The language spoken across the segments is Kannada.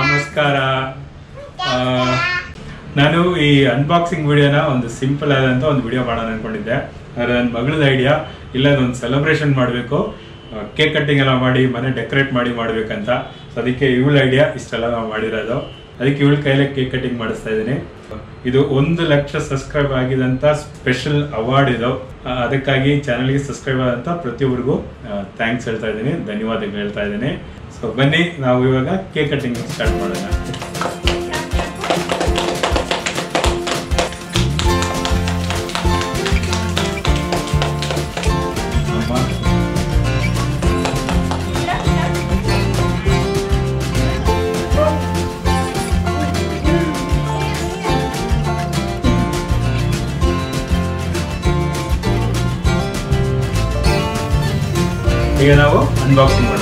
ನಮಸ್ಕಾರ ನಾನು ಈ ಅನ್ಬಾಕ್ಸಿಂಗ್ ವಿಡಿಯೋನ ಒಂದು ಸಿಂಪಲ್ ಆದಂತ ಒಂದು ವಿಡಿಯೋ ಮಾಡೋಣ ಅನ್ಕೊಂಡಿದ್ದೆ ಆದರೆ ನನ್ನ ಮಗಳದ ಐಡಿಯಾ ಇಲ್ಲ ಅದೊಂದು ಸೆಲೆಬ್ರೇಷನ್ ಮಾಡಬೇಕು ಕೇಕ್ ಕಟ್ಟಿಂಗ್ ಎಲ್ಲ ಮಾಡಿ ಮನೆ ಡೆಕೋರೇಟ್ ಮಾಡಿ ಮಾಡ್ಬೇಕಂತ ಸೊ ಅದಕ್ಕೆ ಇವಳ ಐಡಿಯಾ ಇಷ್ಟೆಲ್ಲ ನಾವು ಮಾಡಿರೋದು ಅದಕ್ಕೆ ಇವಳ ಕೈಲೇ ಕೇಕ್ ಕಟ್ಟಿಂಗ್ ಮಾಡಿಸ್ತಾ ಇದ್ದೀನಿ ಇದು ಒಂದು ಲಕ್ಷ ಸಬ್ಸ್ಕ್ರೈಬ್ ಆಗಿದಂತ ಸ್ಪೆಷಲ್ ಅವಾರ್ಡ್ ಇದು ಅದಕ್ಕಾಗಿ ಚಾನಲ್ಗೆ ಸಬ್ಸ್ಕ್ರೈಬ್ ಆದಂತ ಪ್ರತಿಯೊಬ್ಬರಿಗೂ ಥ್ಯಾಂಕ್ಸ್ ಹೇಳ್ತಾ ಇದ್ದೀನಿ ಧನ್ಯವಾದಗಳು ಹೇಳ್ತಾ ಇದ್ದೀನಿ ಸೊ ಬನ್ನಿ ನಾವು ಇವಾಗ ಕೇಕ್ ಕಟಿಂಗ್ ಸ್ಟಾರ್ಟ್ ಮಾಡೋಣ ಈಗ ನಾವು ಅನ್ಬಾಕ್ಸಿಂಗ್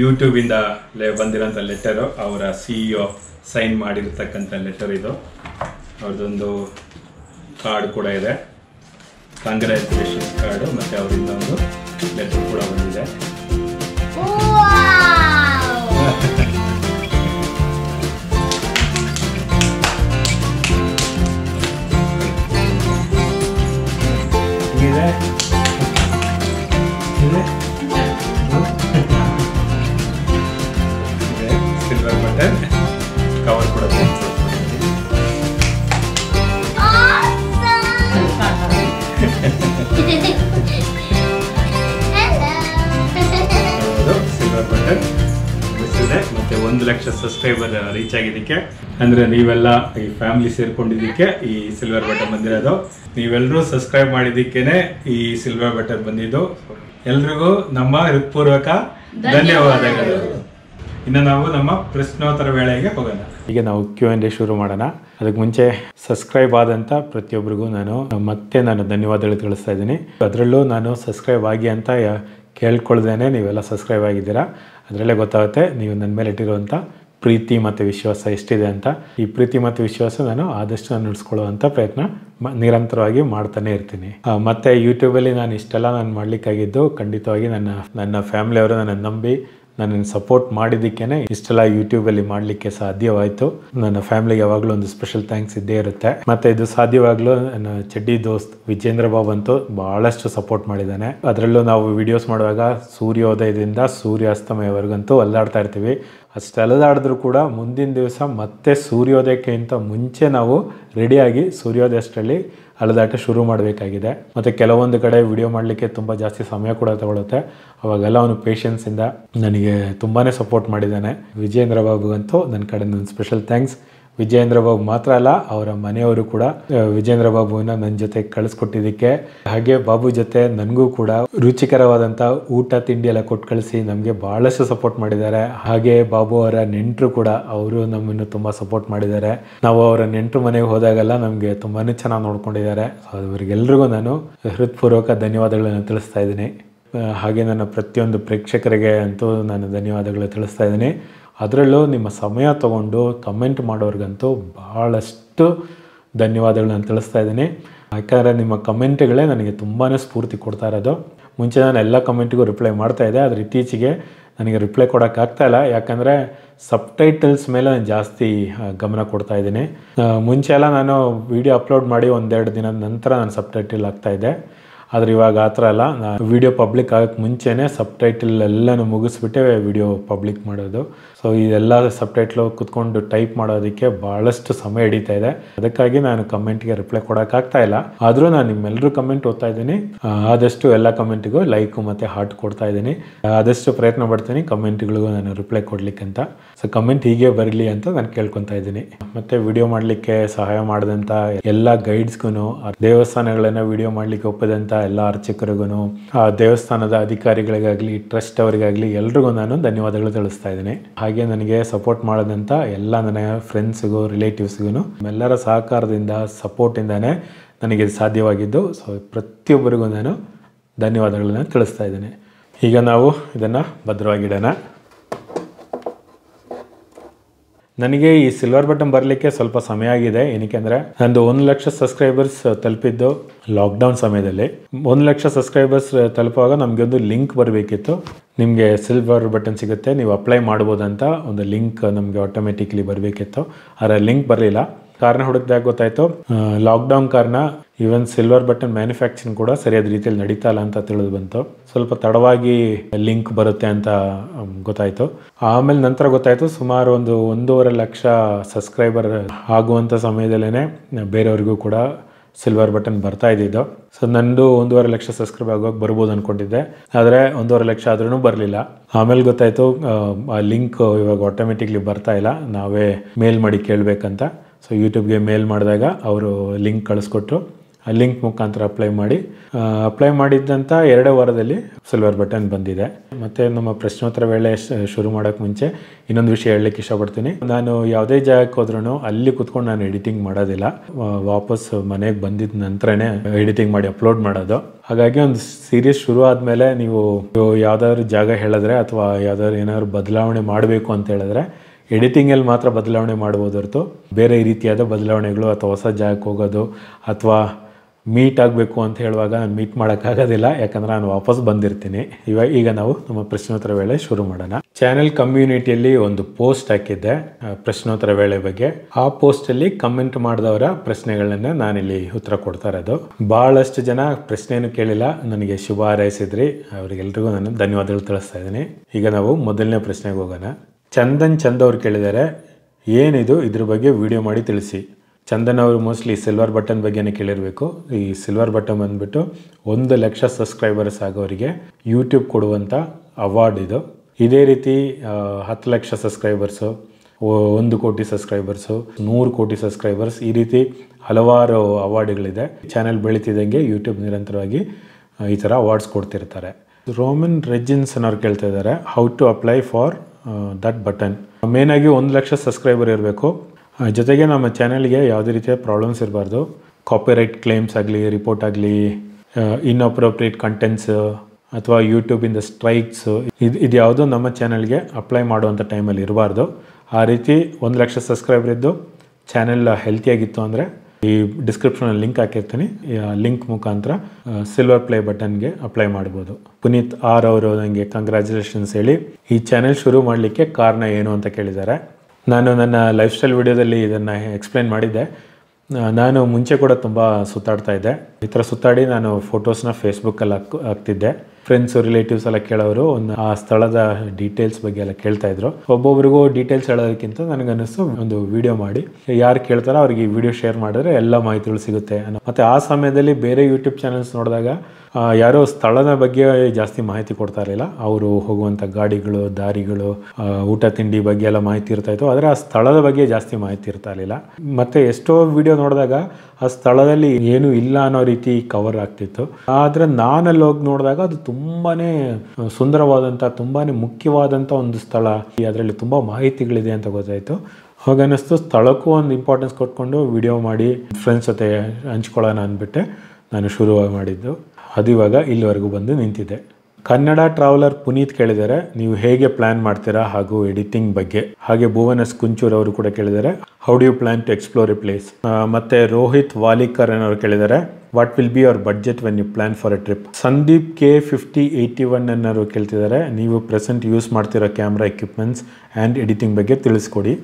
ಯೂಟ್ಯೂಬಿಂದ ಬಂದಿರೋಂಥ ಲೆಟರು ಅವರ ಸಿ ಇ e ಸೈನ್ ಮಾಡಿರ್ತಕ್ಕಂಥ ಲೆಟರ್ ಇದು ಅವ್ರದ್ದೊಂದು ಕಾರ್ಡ್ ಕೂಡ ಇದೆ ಎಜುಕೇಶನ್ ಕಾರ್ಡು ಮತ್ತು ಅವರಿಂದ ಒಂದು ಲೆಟರ್ ಕೂಡ ಬಂದಿದೆ ಇದೆ ಮತ್ತೆ ಕವರ್ ಕೂಡ ಸಿಲ್ವರ್ ಮತ್ತೆ ಒಂದು ಲಕ್ಷ ಸಬ್ಸ್ಕ್ರೈಬರ್ ರೀಚ್ ಆಗಿದ್ದಕ್ಕೆ ಅಂದ್ರೆ ನೀವೆಲ್ಲ ಈ ಫ್ಯಾಮಿಲಿ ಸೇರ್ಕೊಂಡಿದ್ದಕ್ಕೆ ಈ ಸಿಲ್ವರ್ ಬಟನ್ ಬಂದಿರೋದು ನೀವೆಲ್ಲರೂ ಸಬ್ಸ್ಕ್ರೈಬ್ ಮಾಡಿದ್ದಕ್ಕೇನೆ ಈ ಸಿಲ್ವರ್ ಬಟನ್ ಬಂದಿದ್ದು ಎಲ್ರಿಗೂ ನಮ್ಮ ಹೃತ್ಪೂರ್ವಕ ಧನ್ಯವಾದಗಳು ಇನ್ನು ನಾವು ನಮ್ಮ ಪ್ರಶ್ನೋತ್ತರ ವೇಳೆಗೆ ಹೋಗೋಣ ಈಗ ನಾವು ಕ್ಯೂ ಎನ್ ಶುರು ಮಾಡೋಣ ಅದಕ್ಕೆ ಮುಂಚೆ ಸಬ್ಸ್ಕ್ರೈಬ್ ಆದಂಥ ಪ್ರತಿಯೊಬ್ಬರಿಗೂ ನಾನು ಮತ್ತೆ ನಾನು ಧನ್ಯವಾದಗಳು ತಿಳಿಸ್ತಾ ಇದ್ದೀನಿ ಅದರಲ್ಲೂ ನಾನು ಸಬ್ಸ್ಕ್ರೈಬ್ ಆಗಿ ಅಂತ ಕೇಳ್ಕೊಳ್ದೇನೆ ನೀವೆಲ್ಲ ಸಬ್ಸ್ಕ್ರೈಬ್ ಆಗಿದ್ದೀರಾ ಅದರಲ್ಲೇ ಗೊತ್ತಾಗುತ್ತೆ ನೀವು ನನ್ನ ಮೇಲೆ ಇಟ್ಟಿರುವಂಥ ಪ್ರೀತಿ ಮತ್ತು ವಿಶ್ವಾಸ ಎಷ್ಟಿದೆ ಅಂತ ಈ ಪ್ರೀತಿ ಮತ್ತು ವಿಶ್ವಾಸ ನಾನು ಆದಷ್ಟು ನಾನು ನಡೆಸ್ಕೊಳ್ಳುವಂಥ ಪ್ರಯತ್ನ ನಿರಂತರವಾಗಿ ಮಾಡ್ತಾನೆ ಇರ್ತೀನಿ ಮತ್ತು ಯೂಟ್ಯೂಬಲ್ಲಿ ನಾನು ಇಷ್ಟೆಲ್ಲ ನಾನು ಮಾಡಲಿಕ್ಕಾಗಿದ್ದು ಖಂಡಿತವಾಗಿ ನನ್ನ ನನ್ನ ಫ್ಯಾಮಿಲಿಯವರು ನನ್ನ ನಂಬಿ ನನ್ನನ್ನು ಸಪೋರ್ಟ್ ಮಾಡಿದ್ದಕ್ಕೇ ಇಷ್ಟೆಲ್ಲ ಯೂಟ್ಯೂಬಲ್ಲಿ ಮಾಡಲಿಕ್ಕೆ ಸಾಧ್ಯವಾಯಿತು ನನ್ನ ಫ್ಯಾಮಿಲಿಗೆ ಯಾವಾಗಲೂ ಒಂದು ಸ್ಪೆಷಲ್ ಥ್ಯಾಂಕ್ಸ್ ಇದ್ದೇ ಇರುತ್ತೆ ಮತ್ತು ಇದು ಸಾಧ್ಯವಾಗಲೂ ನನ್ನ ಚಡ್ಡಿ ದೋಸ್ತ್ ವಿಜೇಂದ್ರ ಬಾಬು ಅಂತೂ ಭಾಳಷ್ಟು ಸಪೋರ್ಟ್ ಮಾಡಿದ್ದಾನೆ ಅದರಲ್ಲೂ ನಾವು ವಿಡಿಯೋಸ್ ಮಾಡುವಾಗ ಸೂರ್ಯೋದಯದಿಂದ ಸೂರ್ಯಾಸ್ತಮಯವರೆಗಂತೂ ಅಲ್ಲಾಡ್ತಾ ಇರ್ತೀವಿ ಅಷ್ಟು ಕೂಡ ಮುಂದಿನ ದಿವಸ ಮತ್ತೆ ಸೂರ್ಯೋದಯಕ್ಕಿಂತ ಮುಂಚೆ ನಾವು ರೆಡಿಯಾಗಿ ಸೂರ್ಯೋದಯಷ್ಟರಲ್ಲಿ ಅಲೆದಾಟ ಶುರು ಮಾಡಬೇಕಾಗಿದೆ ಮತ್ತು ಕೆಲವೊಂದು ಕಡೆ ವಿಡಿಯೋ ಮಾಡಲಿಕ್ಕೆ ತುಂಬ ಜಾಸ್ತಿ ಸಮಯ ಕೂಡ ತಗೊಳುತ್ತೆ ಅವಾಗೆಲ್ಲ ಅವನು ಪೇಷನ್ಸಿಂದ ನನಗೆ ತುಂಬಾ ಸಪೋರ್ಟ್ ಮಾಡಿದ್ದಾನೆ ವಿಜೇಂದ್ರ ಬಾಬು ಅಂತೂ ನನ್ನ ಕಡೆ ನನ್ನ ಸ್ಪೆಷಲ್ ಥ್ಯಾಂಕ್ಸ್ ವಿಜೇಂದ್ರ ಬಾಬು ಮಾತ್ರ ಅಲ್ಲ ಅವರ ಮನೆಯವರು ಕೂಡ ವಿಜೇಂದ್ರ ಬಾಬುವಿನ ನನ್ನ ಜೊತೆ ಕಳಿಸ್ಕೊಟ್ಟಿದ್ದಕ್ಕೆ ಹಾಗೆ ಬಾಬು ಜೊತೆ ನನಗೂ ಕೂಡ ರುಚಿಕರವಾದಂಥ ಊಟ ತಿಂಡಿ ಎಲ್ಲ ಕೊಟ್ಟು ಕಳಿಸಿ ನಮಗೆ ಬಹಳಷ್ಟು ಸಪೋರ್ಟ್ ಮಾಡಿದ್ದಾರೆ ಹಾಗೆ ಬಾಬು ಅವರ ನೆಂಟರು ಕೂಡ ಅವರು ನಮ್ಮನ್ನು ತುಂಬ ಸಪೋರ್ಟ್ ಮಾಡಿದ್ದಾರೆ ನಾವು ಅವರ ನೆಂಟರು ಮನೆಗೆ ಹೋದಾಗೆಲ್ಲ ನಮಗೆ ತುಂಬಾ ಚೆನ್ನಾಗಿ ನೋಡ್ಕೊಂಡಿದ್ದಾರೆ ಸೊ ನಾನು ಹೃತ್ಪೂರ್ವಕ ಧನ್ಯವಾದಗಳನ್ನು ತಿಳಿಸ್ತಾ ಇದ್ದೀನಿ ಹಾಗೆ ನನ್ನ ಪ್ರತಿಯೊಂದು ಪ್ರೇಕ್ಷಕರಿಗೆ ಅಂತೂ ನಾನು ಧನ್ಯವಾದಗಳು ತಿಳಿಸ್ತಾ ಇದ್ದೀನಿ ಅದರಲ್ಲೂ ನಿಮ್ಮ ಸಮಯ ತಗೊಂಡು ಕಮೆಂಟ್ ಮಾಡೋರಿಗಂತೂ ಭಾಳಷ್ಟು ನಾನು ತಿಳಿಸ್ತಾ ಇದ್ದೀನಿ ಯಾಕಂದರೆ ನಿಮ್ಮ ಕಮೆಂಟ್ಗಳೇ ನನಗೆ ತುಂಬಾ ಸ್ಫೂರ್ತಿ ಕೊಡ್ತಾ ಇರೋದು ಮುಂಚೆ ನಾನು ಎಲ್ಲ ಕಮೆಂಟಿಗೂ ರಿಪ್ಲೈ ಮಾಡ್ತಾ ಇದ್ದೆ ಆದರೆ ಇತ್ತೀಚೆಗೆ ನನಗೆ ರಿಪ್ಲೈ ಕೊಡೋಕ್ಕಾಗ್ತಾಯಿಲ್ಲ ಯಾಕಂದರೆ ಸಬ್ಟೈಟಲ್ಸ್ ಮೇಲೆ ನಾನು ಜಾಸ್ತಿ ಗಮನ ಕೊಡ್ತಾ ಇದ್ದೀನಿ ಮುಂಚೆ ಎಲ್ಲ ನಾನು ವೀಡಿಯೋ ಅಪ್ಲೋಡ್ ಮಾಡಿ ಒಂದೆರಡು ದಿನದ ನಂತರ ನಾನು ಸಬ್ಟೈಟಲ್ ಆಗ್ತಾಯಿದ್ದೆ ಆದರೆ ಇವಾಗ ಆ ಥರ ಅಲ್ಲ ವಿಡಿಯೋ ಪಬ್ಲಿಕ್ ಆಗೋಕ್ಕೆ ಮುಂಚೆನೇ ಸಬ್ಟೈಟಲ್ ಎಲ್ಲನೂ ಮುಗಿಸ್ಬಿಟ್ಟೆ ವಿಡಿಯೋ ಪಬ್ಲಿಕ್ ಮಾಡೋದು ಸೊ ಇದೆಲ್ಲ ಲೋ ಕುತ್ಕೊಂಡು ಟೈಪ್ ಮಾಡೋದಕ್ಕೆ ಬಹಳಷ್ಟು ಸಮಯ ಹಿಡಿತಾ ಇದೆ ಅದಕ್ಕಾಗಿ ನಾನು ಗೆ ರಿಪ್ಲೈ ಕೊಡೋಕ್ಕಾಗ್ತಾ ಇಲ್ಲ ಆದರೂ ನಾನು ನಿಮ್ಮೆಲ್ಲರೂ ಕಮೆಂಟ್ ಓದ್ತಾ ಇದ್ದೀನಿ ಆದಷ್ಟು ಎಲ್ಲ ಕಮೆಂಟ್ಗೂ ಲೈಕ್ ಮತ್ತೆ ಹಾರ್ಟ್ ಕೊಡ್ತಾ ಇದ್ದೀನಿ ಆದಷ್ಟು ಪ್ರಯತ್ನ ಪಡ್ತೀನಿ ಕಮೆಂಟ್ಗಳಿಗೂ ನಾನು ರಿಪ್ಲೈ ಕೊಡ್ಲಿಕ್ಕೆ ಅಂತ ಸೊ ಕಮೆಂಟ್ ಹೀಗೆ ಬರಲಿ ಅಂತ ನಾನು ಕೇಳ್ಕೊಂತಾ ಇದ್ದೀನಿ ಮತ್ತೆ ವಿಡಿಯೋ ಮಾಡಲಿಕ್ಕೆ ಸಹಾಯ ಮಾಡಿದಂಥ ಎಲ್ಲ ಗೈಡ್ಸ್ಗೂ ದೇವಸ್ಥಾನಗಳನ್ನ ವಿಡಿಯೋ ಮಾಡಲಿಕ್ಕೆ ಒಪ್ಪದಂತಹ ಎಲ್ಲ ಅರ್ಚಕರಿಗೂ ಆ ದೇವಸ್ಥಾನದ ಅಧಿಕಾರಿಗಳಿಗಾಗ್ಲಿ ಟ್ರಸ್ಟ್ ಅವರಿಗಾಗ್ಲಿ ಎಲ್ರಿಗೂ ನಾನು ಧನ್ಯವಾದಗಳು ತಿಳಿಸ್ತಾ ಇದ್ದೀನಿ ಹಾಗೆ ನನಗೆ ಸಪೋರ್ಟ್ ಮಾಡೋದಂತ ಎಲ್ಲ ನನ್ನ ಫ್ರೆಂಡ್ಸ್ಗೂ ರಿಲೇಟಿವ್ಸ್ಗೂ ಎಲ್ಲರ ಸಹಕಾರದಿಂದ ಸಪೋರ್ಟಿಂದನೇ ನನಗೆ ಸಾಧ್ಯವಾಗಿದ್ದು ಸೊ ಪ್ರತಿಯೊಬ್ಬರಿಗೂ ನಾನು ಧನ್ಯವಾದಗಳನ್ನು ತಿಳಿಸ್ತಾ ಇದ್ದೇನೆ ಈಗ ನಾವು ಇದನ್ನು ಭದ್ರವಾಗಿಡೋಣ ನನಗೆ ಈ ಸಿಲ್ವರ್ ಬಟನ್ ಬರಲಿಕ್ಕೆ ಸ್ವಲ್ಪ ಸಮಯ ಆಗಿದೆ ಏನಕ್ಕೆಂದರೆ ನಂದು ಒಂದು ಲಕ್ಷ ಸಬ್ಸ್ಕ್ರೈಬರ್ಸ್ ತಲುಪಿದ್ದು ಲಾಕ್ಡೌನ್ ಸಮಯದಲ್ಲಿ ಒಂದು ಲಕ್ಷ ಸಬ್ಸ್ಕ್ರೈಬರ್ಸ್ ತಲುಪುವಾಗ ನಮಗೆ ಒಂದು ಲಿಂಕ್ ಬರಬೇಕಿತ್ತು ನಿಮಗೆ ಸಿಲ್ವರ್ ಬಟನ್ ಸಿಗುತ್ತೆ ನೀವು ಅಪ್ಲೈ ಮಾಡ್ಬೋದಂತ ಒಂದು ಲಿಂಕ್ ನಮಗೆ ಆಟೋಮೆಟಿಕ್ಲಿ ಬರಬೇಕಿತ್ತು ಆದರೆ ಲಿಂಕ್ ಬರಲಿಲ್ಲ ಕಾರಣ ಹುಡುಕಿದಾಗ ಗೊತ್ತಾಯಿತು ಲಾಕ್ಡೌನ್ ಕಾರಣ ಈವನ್ ಸಿಲ್ವರ್ ಬಟನ್ ಮ್ಯಾನುಫ್ಯಾಕ್ಚರಿಂಗ್ ಕೂಡ ಸರಿಯಾದ ರೀತಿಯಲ್ಲಿ ನಡೀತಾ ಅಂತ ತಿಳಿದು ಬಂತು ಸ್ವಲ್ಪ ತಡವಾಗಿ ಲಿಂಕ್ ಬರುತ್ತೆ ಅಂತ ಗೊತ್ತಾಯಿತು ಆಮೇಲೆ ನಂತರ ಗೊತ್ತಾಯಿತು ಸುಮಾರು ಒಂದು ಒಂದೂವರೆ ಲಕ್ಷ ಸಬ್ಸ್ಕ್ರೈಬರ್ ಆಗುವಂಥ ಸಮಯದಲ್ಲೇ ಬೇರೆಯವ್ರಿಗೂ ಕೂಡ ಸಿಲ್ವರ್ ಬಟನ್ ಬರ್ತಾ ಇದ್ದಿದ್ದು ಸೊ ನಂದು ಒಂದೂವರೆ ಲಕ್ಷ ಸಬ್ಸ್ಕ್ರೈಬ್ ಆಗೋಕೆ ಬರ್ಬೋದು ಅಂದ್ಕೊಂಡಿದ್ದೆ ಆದರೆ ಒಂದೂವರೆ ಲಕ್ಷ ಆದ್ರೂ ಬರಲಿಲ್ಲ ಆಮೇಲೆ ಗೊತ್ತಾಯಿತು ಆ ಲಿಂಕ್ ಇವಾಗ ಆಟೋಮೆಟಿಕ್ಲಿ ಬರ್ತಾ ಇಲ್ಲ ನಾವೇ ಮೇಲ್ ಮಾಡಿ ಕೇಳಬೇಕಂತ ಸೊ ಯೂಟ್ಯೂಬ್ಗೆ ಮೇಲ್ ಮಾಡಿದಾಗ ಅವರು ಲಿಂಕ್ ಕಳಿಸ್ಕೊಟ್ರು ಆ ಲಿಂಕ್ ಮುಖಾಂತರ ಅಪ್ಲೈ ಮಾಡಿ ಅಪ್ಲೈ ಮಾಡಿದ್ದಂಥ ಎರಡೇ ವಾರದಲ್ಲಿ ಸಿಲ್ವರ್ ಬಟನ್ ಬಂದಿದೆ ಮತ್ತು ನಮ್ಮ ಪ್ರಶ್ನೋತ್ತರ ವೇಳೆ ಶುರು ಮಾಡೋಕ್ಕೆ ಮುಂಚೆ ಇನ್ನೊಂದು ವಿಷಯ ಹೇಳಲಿಕ್ಕೆ ಇಷ್ಟಪಡ್ತೀನಿ ನಾನು ಯಾವುದೇ ಜಾಗಕ್ಕೆ ಹೋದ್ರೂ ಅಲ್ಲಿ ಕುತ್ಕೊಂಡು ನಾನು ಎಡಿಟಿಂಗ್ ಮಾಡೋದಿಲ್ಲ ವಾಪಸ್ ಮನೆಗೆ ಬಂದಿದ್ದ ನಂತರನೇ ಎಡಿಟಿಂಗ್ ಮಾಡಿ ಅಪ್ಲೋಡ್ ಮಾಡೋದು ಹಾಗಾಗಿ ಒಂದು ಸೀರೀಸ್ ಶುರು ಆದಮೇಲೆ ನೀವು ಯಾವುದಾದ್ರು ಜಾಗ ಹೇಳಿದ್ರೆ ಅಥವಾ ಯಾವ್ದಾದ್ರು ಏನಾದ್ರು ಬದಲಾವಣೆ ಮಾಡಬೇಕು ಅಂತ ಹೇಳಿದ್ರೆ ಎಡಿಟಿಂಗಲ್ಲಿ ಮಾತ್ರ ಬದಲಾವಣೆ ಮಾಡ್ಬೋದು ಹೊರತು ಬೇರೆ ರೀತಿಯಾದ ಬದಲಾವಣೆಗಳು ಅಥವಾ ಹೊಸ ಜಾಗಕ್ಕೆ ಹೋಗೋದು ಅಥವಾ ಮೀಟ್ ಆಗಬೇಕು ಅಂತ ಹೇಳುವಾಗ ನಾನು ಮೀಟ್ ಮಾಡೋಕ್ಕಾಗೋದಿಲ್ಲ ಯಾಕಂದ್ರೆ ನಾನು ವಾಪಸ್ ಬಂದಿರ್ತೀನಿ ಇವಾಗ ಈಗ ನಾವು ನಮ್ಮ ಪ್ರಶ್ನೋತ್ತರ ವೇಳೆ ಶುರು ಮಾಡೋಣ ಚಾನೆಲ್ ಕಮ್ಯುನಿಟಿಯಲ್ಲಿ ಒಂದು ಪೋಸ್ಟ್ ಹಾಕಿದ್ದೆ ಪ್ರಶ್ನೋತ್ತರ ವೇಳೆ ಬಗ್ಗೆ ಆ ಪೋಸ್ಟಲ್ಲಿ ಕಮೆಂಟ್ ಮಾಡಿದವರ ಪ್ರಶ್ನೆಗಳನ್ನ ನಾನಿಲ್ಲಿ ಉತ್ತರ ಕೊಡ್ತಾ ಇರೋದು ಬಹಳಷ್ಟು ಜನ ಪ್ರಶ್ನೆಯನ್ನು ಕೇಳಿಲ್ಲ ನನಗೆ ಶುಭ ಹಾರೈಸಿದ್ರಿ ಅವರಿಗೆಲ್ರಿಗೂ ನಾನು ಧನ್ಯವಾದಗಳು ತಿಳಿಸ್ತಾ ಇದ್ದೀನಿ ಈಗ ನಾವು ಮೊದಲನೇ ಪ್ರಶ್ನೆಗೆ ಹೋಗೋಣ ಚಂದನ್ ಚಂದ್ ಅವ್ರು ಕೇಳಿದ್ದಾರೆ ಏನಿದು ಇದ್ರ ಬಗ್ಗೆ ವಿಡಿಯೋ ಮಾಡಿ ತಿಳಿಸಿ ಚಂದನ್ ಅವರು ಮೋಸ್ಟ್ಲಿ ಸಿಲ್ವರ್ ಬಟನ್ ಬಗ್ಗೆನೇ ಕೇಳಿರಬೇಕು ಈ ಸಿಲ್ವರ್ ಬಟನ್ ಬಂದ್ಬಿಟ್ಟು ಒಂದು ಲಕ್ಷ ಸಬ್ಸ್ಕ್ರೈಬರ್ಸ್ ಆಗೋರಿಗೆ ಯೂಟ್ಯೂಬ್ ಕೊಡುವಂಥ ಅವಾರ್ಡ್ ಇದು ಇದೇ ರೀತಿ ಹತ್ತು ಲಕ್ಷ ಸಬ್ಸ್ಕ್ರೈಬರ್ಸು ಒಂದು ಕೋಟಿ ಸಬ್ಸ್ಕ್ರೈಬರ್ಸು ನೂರು ಕೋಟಿ ಸಬ್ಸ್ಕ್ರೈಬರ್ಸ್ ಈ ರೀತಿ ಹಲವಾರು ಅವಾರ್ಡ್ಗಳಿದೆ ಚಾನೆಲ್ ಬೆಳೀತಿದ್ದಂಗೆ ಯೂಟ್ಯೂಬ್ ನಿರಂತರವಾಗಿ ಈ ಥರ ಅವಾರ್ಡ್ಸ್ ಕೊಡ್ತಿರ್ತಾರೆ ರೋಮನ್ ರೆಜಿನ್ಸ್ ಅನ್ನೋರು ಕೇಳ್ತಾ ಇದ್ದಾರೆ how to apply for that button ಮೇನಾಗಿ ಒಂದು ಲಕ್ಷ ಸಬ್ಸ್ಕ್ರೈಬರ್ ಇರಬೇಕು ಜೊತೆಗೆ ನಮ್ಮ ಚಾನೆಲ್ಗೆ ಯಾವುದೇ ರೀತಿಯ ಪ್ರಾಬ್ಲಮ್ಸ್ ಇರಬಾರ್ದು ಕಾಪಿರೈಟ್ ಕ್ಲೇಮ್ಸ್ ಆಗಲಿ ರಿಪೋರ್ಟ್ ಆಗಲಿ ಇನ್ಅಪ್ರೋಪ್ರಿಯೇಟ್ ಕಂಟೆಂಟ್ಸ್ ಅಥವಾ ಯೂಟ್ಯೂಬಿಂದ ಸ್ಟ್ರೈಕ್ಸು ಇದು ಇದು ಯಾವುದೋ ನಮ್ಮ ಚಾನೆಲ್ಗೆ ಅಪ್ಲೈ ಮಾಡುವಂಥ ಟೈಮಲ್ಲಿ ಇರಬಾರ್ದು ಆ ರೀತಿ ಒಂದು ಲಕ್ಷ ಸಬ್ಸ್ಕ್ರೈಬರ್ ಇದ್ದು ಚಾನೆಲ್ ಹೆಲ್ತಿಯಾಗಿತ್ತು ಅಂದರೆ ಈ ಡಿಸ್ಕ್ರಿಪ್ಷನಲ್ಲಿ ಲಿಂಕ್ ಹಾಕಿರ್ತೀನಿ ಲಿಂಕ್ ಮುಖಾಂತರ ಸಿಲ್ವರ್ ಪ್ಲೇ ಬಟನ್ಗೆ ಅಪ್ಲೈ ಮಾಡ್ಬೋದು ಪುನೀತ್ ಆರ್ ಅವರು ನನಗೆ ಕಂಗ್ರ್ಯಾಚುಲೇಷನ್ಸ್ ಹೇಳಿ ಈ ಚಾನೆಲ್ ಶುರು ಮಾಡಲಿಕ್ಕೆ ಕಾರಣ ಏನು ಅಂತ ಕೇಳಿದ್ದಾರೆ ನಾನು ನನ್ನ ಲೈಫ್ ಸ್ಟೈಲ್ ವಿಡಿಯೋದಲ್ಲಿ ಇದನ್ನು ಎಕ್ಸ್ಪ್ಲೇನ್ ಮಾಡಿದ್ದೆ ನಾನು ಮುಂಚೆ ಕೂಡ ತುಂಬ ಸುತ್ತಾಡ್ತಾ ಇದ್ದೆ ಈ ಥರ ಸುತ್ತಾಡಿ ನಾನು ಫೋಟೋಸ್ನ ಫೇಸ್ಬುಕ್ಕಲ್ಲಿ ಹಾಕ್ ಹಾಕ್ತಿದ್ದೆ ಫ್ರೆಂಡ್ಸು ರಿಲೇಟಿವ್ಸ್ ಎಲ್ಲ ಕೇಳೋರು ಒಂದು ಆ ಸ್ಥಳದ ಡೀಟೇಲ್ಸ್ ಬಗ್ಗೆ ಎಲ್ಲ ಕೇಳ್ತಾ ಇದ್ರು ಒಬ್ಬೊಬ್ರಿಗೂ ಡೀಟೇಲ್ಸ್ ಹೇಳೋದಕ್ಕಿಂತ ನನಗನ್ನಿಸ್ತು ಒಂದು ವಿಡಿಯೋ ಮಾಡಿ ಯಾರು ಕೇಳ್ತಾರೋ ಅವ್ರಿಗೆ ಈ ವಿಡಿಯೋ ಶೇರ್ ಮಾಡಿದ್ರೆ ಎಲ್ಲ ಮಾಹಿತಿಗಳು ಸಿಗುತ್ತೆ ಅನ್ನೋ ಮತ್ತು ಆ ಸಮಯದಲ್ಲಿ ಬೇರೆ ಯೂಟ್ಯೂಬ್ ಚಾನಲ್ಸ್ ನೋಡಿದಾಗ ಯಾರೋ ಸ್ಥಳದ ಬಗ್ಗೆ ಜಾಸ್ತಿ ಮಾಹಿತಿ ಕೊಡ್ತಾ ಇರಲಿಲ್ಲ ಅವರು ಹೋಗುವಂಥ ಗಾಡಿಗಳು ದಾರಿಗಳು ಊಟ ತಿಂಡಿ ಬಗ್ಗೆ ಎಲ್ಲ ಮಾಹಿತಿ ಇರ್ತಾ ಇತ್ತು ಆದರೆ ಆ ಸ್ಥಳದ ಬಗ್ಗೆ ಜಾಸ್ತಿ ಮಾಹಿತಿ ಇರ್ತಾ ಇರಲಿಲ್ಲ ಮತ್ತು ಎಷ್ಟೋ ವಿಡಿಯೋ ನೋಡಿದಾಗ ಆ ಸ್ಥಳದಲ್ಲಿ ಏನು ಇಲ್ಲ ಅನ್ನೋ ರೀತಿ ಕವರ್ ಆಗ್ತಿತ್ತು ಆದರೆ ನಾನಲ್ಲಿ ಹೋಗಿ ನೋಡಿದಾಗ ಅದು ತುಂಬಾ ಸುಂದರವಾದಂಥ ತುಂಬಾ ಮುಖ್ಯವಾದಂಥ ಒಂದು ಸ್ಥಳ ಅದರಲ್ಲಿ ತುಂಬ ಮಾಹಿತಿಗಳಿದೆ ಅಂತ ಗೊತ್ತಾಯಿತು ಹಾಗನ್ನಿಸ್ತು ಸ್ಥಳಕ್ಕೂ ಒಂದು ಇಂಪಾರ್ಟೆನ್ಸ್ ಕೊಟ್ಕೊಂಡು ವಿಡಿಯೋ ಮಾಡಿ ಫ್ರೆಂಡ್ಸ್ ಜೊತೆ ಹಂಚ್ಕೊಳ್ಳೋಣ ಅಂದ್ಬಿಟ್ಟೆ ನಾನು ಶುರುವಾಗಿ ಮಾಡಿದ್ದು ಅದು ಇವಾಗ ಇಲ್ಲಿವರೆಗೂ ಬಂದು ನಿಂತಿದೆ ಕನ್ನಡ ಟ್ರಾವೆಲರ್ ಪುನೀತ್ ಕೇಳಿದರೆ ನೀವು ಹೇಗೆ ಪ್ಲಾನ್ ಮಾಡ್ತೀರಾ ಹಾಗೂ ಎಡಿಟಿಂಗ್ ಬಗ್ಗೆ ಹಾಗೆ ಭುವನಸ್ ಕುಂಚೂರ್ ಅವರು ಕೂಡ ಕೇಳಿದರೆ how do you plan to explore a place ಮತ್ತೆ ರೋಹಿತ್ ವಾಲಿಕರ್ ಅನ್ನೋರು ಕೇಳಿದರೆ what will be our budget when you plan for a trip Sandeep K fifty eighty one ಅನ್ನೋರು ಕೇಳ್ತಿದ್ದಾರೆ ನೀವು ಪ್ರೆಸೆಂಟ್ ಯೂಸ್ ಮಾಡ್ತಿರೋ ಕ್ಯಾಮ್ರಾ ಎಕ್ವಿಪ್ಮೆಂಟ್ಸ್ ಆ್ಯಂಡ್ ಎಡಿಟಿಂಗ್ ಬಗ್ಗೆ ತಿಳಿಸ್ಕೊಡಿ